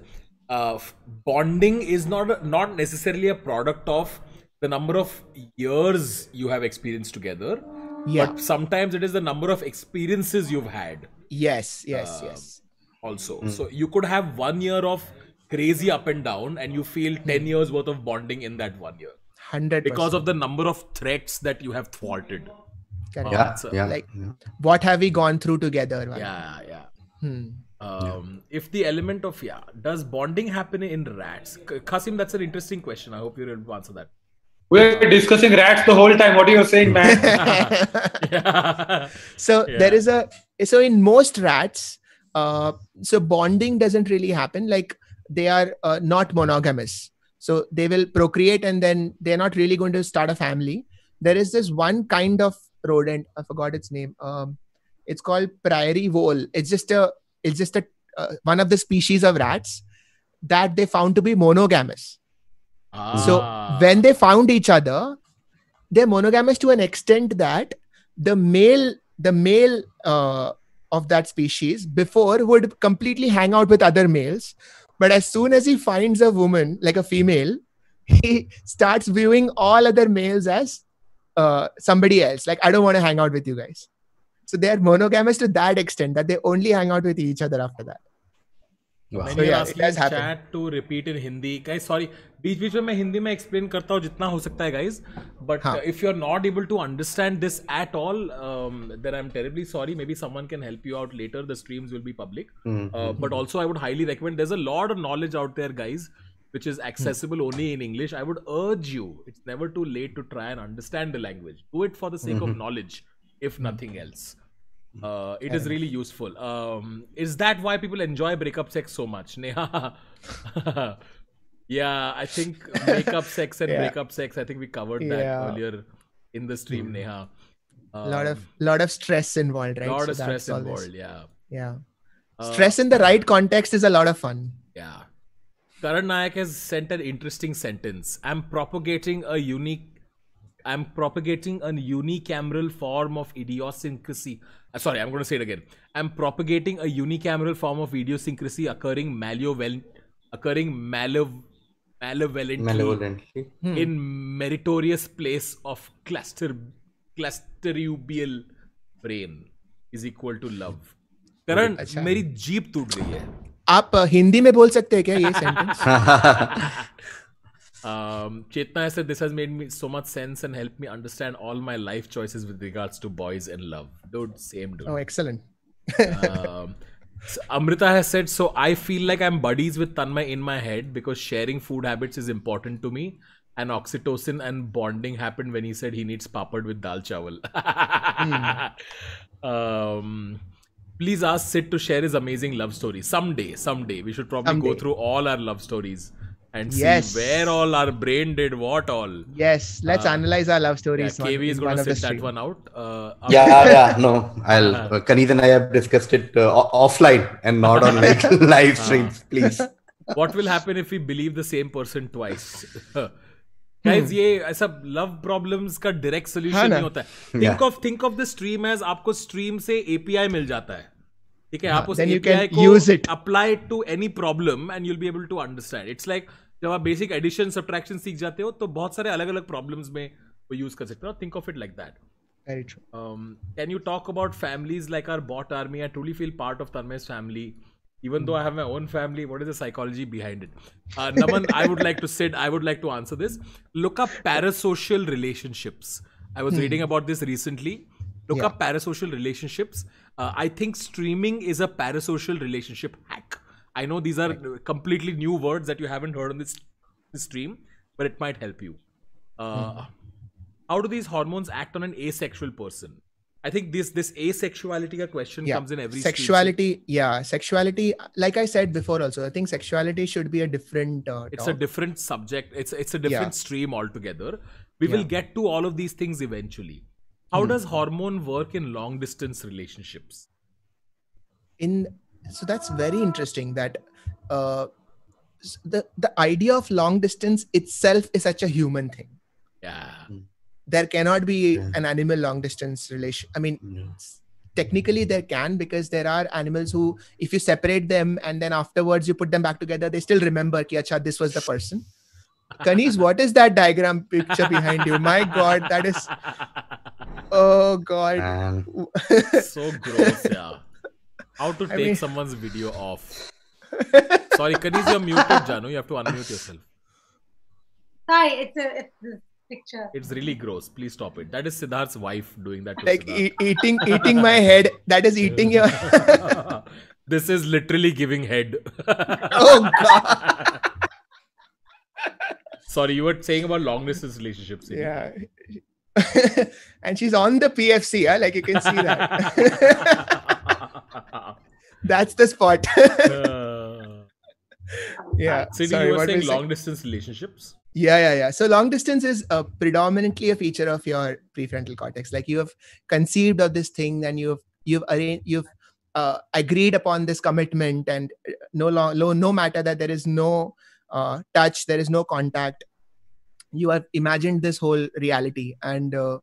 Uh, bonding is not not necessarily a product of the number of years you have experienced together. Yeah. But sometimes it is the number of experiences you've had. Yes, yes, uh, yes. Also. Mm. So you could have one year of crazy up and down and you feel hmm. 10 years worth of bonding in that one year. 100 Because of the number of threats that you have thwarted. Correct. Yeah, uh, yeah, like yeah. what have we gone through together? Man? Yeah, yeah. Hmm. Um, yeah. if the element of yeah does bonding happen in rats kasim that's an interesting question i hope you're able to answer that we're discussing rats the whole time. What are you saying, man? So yeah. there is a so in most rats, uh, so bonding doesn't really happen. Like they are uh, not monogamous, so they will procreate and then they're not really going to start a family. There is this one kind of rodent. I forgot its name. Um, it's called prairie vole. It's just a it's just a uh, one of the species of rats that they found to be monogamous so ah. when they found each other, they're monogamous to an extent that the male, the male uh, of that species before would completely hang out with other males, but as soon as he finds a woman, like a female, he starts viewing all other males as uh, somebody else. Like I don't want to hang out with you guys. So they are monogamous to that extent that they only hang out with each other after that. मैं हिंदी में explain करता हूँ जितना हो सकता है guys but if you are not able to understand this at all there I am terribly sorry maybe someone can help you out later the streams will be public but also I would highly recommend there a lot of knowledge out there guys which is accessible only in English I would urge you it's never too late to try and understand the language do it for the sake of knowledge if nothing else Hmm. uh, it is really useful. Um, is that why people enjoy breakup sex so much? Neha. yeah, I think breakup sex and yeah. breakup sex. I think we covered that yeah. earlier in the stream, mm. Neha. Um, lot of um, lot of stress involved, right? Lot so of stress involved. Yeah. Yeah. Uh, stress in the right context is a lot of fun. Yeah. Karan Nayak has sent an interesting sentence. I'm propagating a unique I'm propagating a unicameral form of idiosyncrasy. Uh, sorry, I'm going to say it again. I'm propagating a unicameral form of idiosyncrasy occurring malevolent, occurring malev, malevolently, Hmm. in meritorious place of cluster, clusterubial frame is equal to love. Karan मेरी jeep टूट गई है आप uh, Hindi में बोल सकते हैं क्या ये sentence Um, Chetna said this has made me so much sense and helped me understand all my life choices with regards to boys and love. Dude, same dude. Oh, excellent. um, so Amrita has said, so I feel like I'm buddies with Tanmay in my head because sharing food habits is important to me. And oxytocin and bonding happened when he said he needs papad with dal chawal. mm. um, please ask Sid to share his amazing love story. Someday, someday, we should probably someday. go through all our love stories and yes. see where all our brain did what all. Yes, let's uh, analyze our love stories. Yeah, KV is going to sit that one out. Uh, yeah, yeah, no, I'll. Uh, uh Kaneed and I have discussed it uh, offline and not on like uh. live streams, please. What will happen if we believe the same person twice? Guys, ये hmm. ऐसा love problems का direct solution नहीं होता है Think of think of the stream as आपको stream से API मिल जाता है ठीक है आप उस एपीआई को apply to any problem and you will be able to understand it's like जब आप बेसिक एडिशन सब्ट्रैक्शन सीख जाते हो तो बहुत सारे अलग अलग प्रॉब्लम्स में वो यूज कर सकते हो think of it like that Very true. Um, can you talk about families like our bot army? I truly feel part of Tanmay's family. Even though I have my own family, what is the psychology behind it? Uh, Naman, I would like to sit. I would like to answer this. Look up parasocial relationships. I was hmm. reading about this recently. Look yeah. up parasocial relationships. uh, I think streaming is a parasocial relationship hack. I know these are completely new words that you haven't heard on this, this stream, but it might help you. Uh, hmm. How do these hormones act on an asexual person? I think this this asexuality question yeah. comes in every sexuality. Yeah, sexuality. Like I said before, also I think sexuality should be a different. Uh, it's a different subject. It's it's a different yeah. stream altogether. We yeah. will get to all of these things eventually. How hmm. does hormone work in long distance relationships? In so that's very interesting that uh, the the idea of long distance itself is such a human thing. Yeah. Hmm. There cannot be yeah. an animal long distance relation. I mean, yeah. technically there can because there are animals who, if you separate them and then afterwards you put them back together, they still remember ki acha this was the person. Kanis, what is that diagram picture behind you? My God, that is. Oh God. Man. so gross, yeah. How to take I mean... someone's video off? Sorry, Kanis, you're muted, Janu. You have to unmute yourself. Hi, it's a it's picture. It's really gross. Please stop it. That is Siddharth's wife doing that. like e- eating, eating my head. That is eating your. this is literally giving head. oh God. Sorry, you were saying about long distance relationships. Yeah. and she's on the PFC, huh? like you can see that. That's the spot. Uh, yeah. So Sorry, you were saying long distance relationships? Yeah, yeah, yeah. So long distance is uh, predominantly a feature of your prefrontal cortex. Like you have conceived of this thing, and you've you've arranged you've uh, agreed upon this commitment, and uh, no long no matter that there is no uh, touch there is no contact you have imagined this whole reality and uh,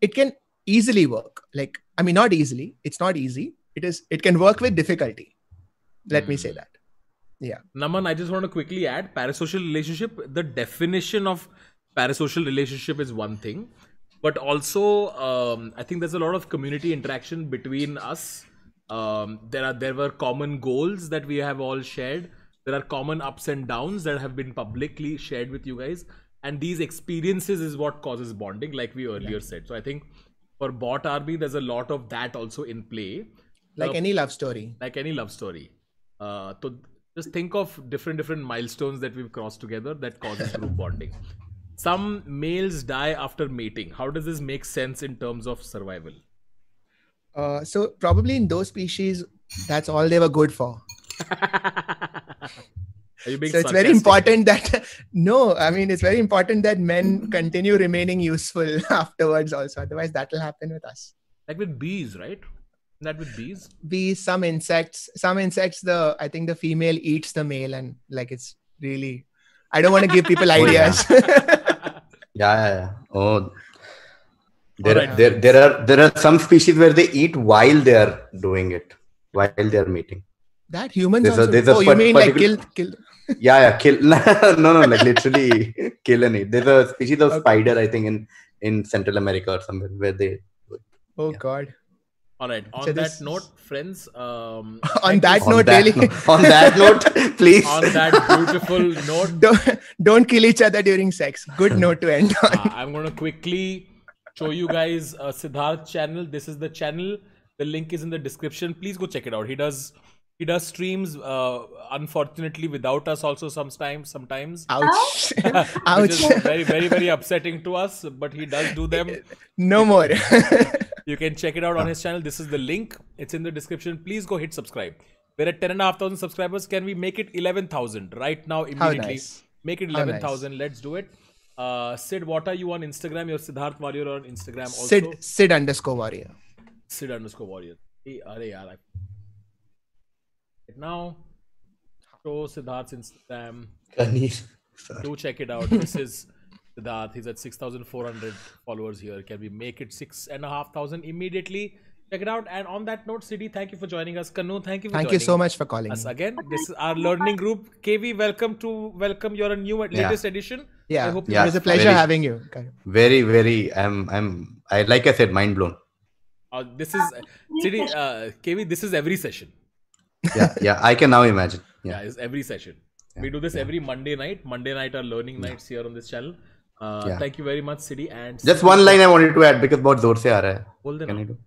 it can easily work like i mean not easily it's not easy it is it can work with difficulty let mm. me say hmm. that yeah naman i just want to quickly add parasocial relationship the definition of parasocial relationship is one thing but also um, i think there's a lot of community interaction between us um, there are there were common goals that we have all shared there are common ups and downs that have been publicly shared with you guys and these experiences is what causes bonding like we earlier yeah. said so i think for bot army there's a lot of that also in play like uh, any love story like any love story uh so just think of different different milestones that we've crossed together that causes group bonding some males die after mating how does this make sense in terms of survival uh, so probably in those species that's all they were good for so sarcastic? it's very important that no, I mean it's very important that men continue remaining useful afterwards also. Otherwise, that will happen with us. Like with bees, right? That with bees. Bees, some insects, some insects. The I think the female eats the male, and like it's really. I don't want to give people ideas. Oh, yeah. yeah, yeah. Oh, there, right. there, there are there are some species where they eat while they are doing it while they are mating that humans there's also. A, there's oh, a you mean like kill, kill? yeah, yeah, kill. no, no, like literally kill and There's a species of okay. spider, I think, in in Central America or somewhere where they. Oh yeah. God. All right. On so that this... note, friends. Um, on that note, that really. No, on that note, please. on that beautiful note. Don't, don't kill each other during sex. Good note to end uh, on. Uh, I'm going to quickly show you guys uh, Siddharth's channel. This is the channel. The link is in the description. Please go check it out. He does he does streams uh, unfortunately without us also sometimes sometimes ouch ouch very very very upsetting to us but he does do them no more you can check it out on his channel this is the link it's in the description please go hit subscribe we're at 10 and a half thousand subscribers can we make it 11000 right now immediately nice. make it 11000 nice. let's do it uh, Sid, what are you on Instagram? You're Siddharth Warrior on Instagram also. Sid, Sid underscore Warrior. Sid underscore Warrior. Hey, are yaar, now. Show Siddharth's Instagram. Kaneer. Sorry. Do check it out. This is Siddharth. He's at 6,400 followers here. Can we make it 6,500 immediately? Check it out. And on that note, Siddhi, thank you for joining us. Kanu, thank you Thank you so much for calling us again. This is our learning group. KV, welcome to welcome. You're a new latest yeah. edition. Yeah. I hope yeah. It is a pleasure very, having you. Very, very I'm I'm I like I said, mind blown. Uh, this is Siddhi, uh, KV, this is every session yeah, yeah, I can now imagine. Yeah, yeah it's every session. Yeah, we do this yeah. every Monday night. Monday night are learning nights here on this channel. Uh, thank you very much, City. And just one line I wanted to add because बहुत जोर से आ रहा है. Can I do?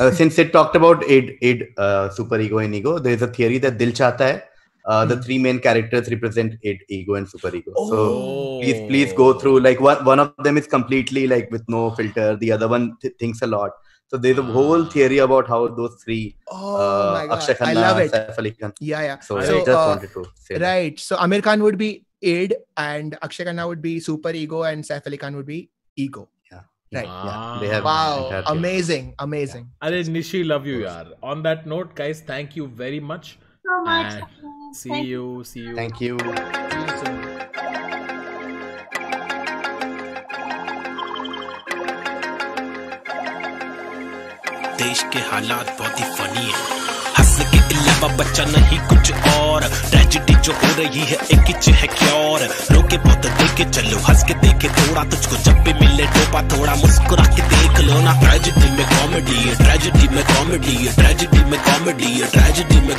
Uh, since it talked about id, id uh, super ego and ego, there is a theory that Dil चाहता hai. Uh, the hmm. three main characters represent id, ego, and super ego. Oh. So please, please go through. Like one, one of them is completely like with no filter. The other one th- thinks a lot so there's a whole ah. theory about how those three, oh uh, my God. Akshay I love it. Khan. Yeah, yeah. So, so just uh, wanted to Right. So American would be id and Akshay Khanna would be super ego and Saif Ali Khan would be ego. Yeah. Right. Wow. Yeah. wow. Amazing. Amazing. Yeah. Are Nishi, love you, yaar. On that note, guys, thank you very much. So much. See you. See you. Thank you. देश के हालात बहुत ही funny है हंस के अलावा बच्चा नहीं कुछ और ट्रेजिडी जो हो रही है एक ही है क्योर रोके बहुत देखे चलो हंस के देखे थोड़ा तुझको जब भी मिले टोपा थोड़ा मुस्कुरा के देख लो ना ट्रेजिडी में कॉमेडी है ट्रेजिडी में कॉमेडी है ट्रेजिडी में कॉमेडी है ट्रेजिडी में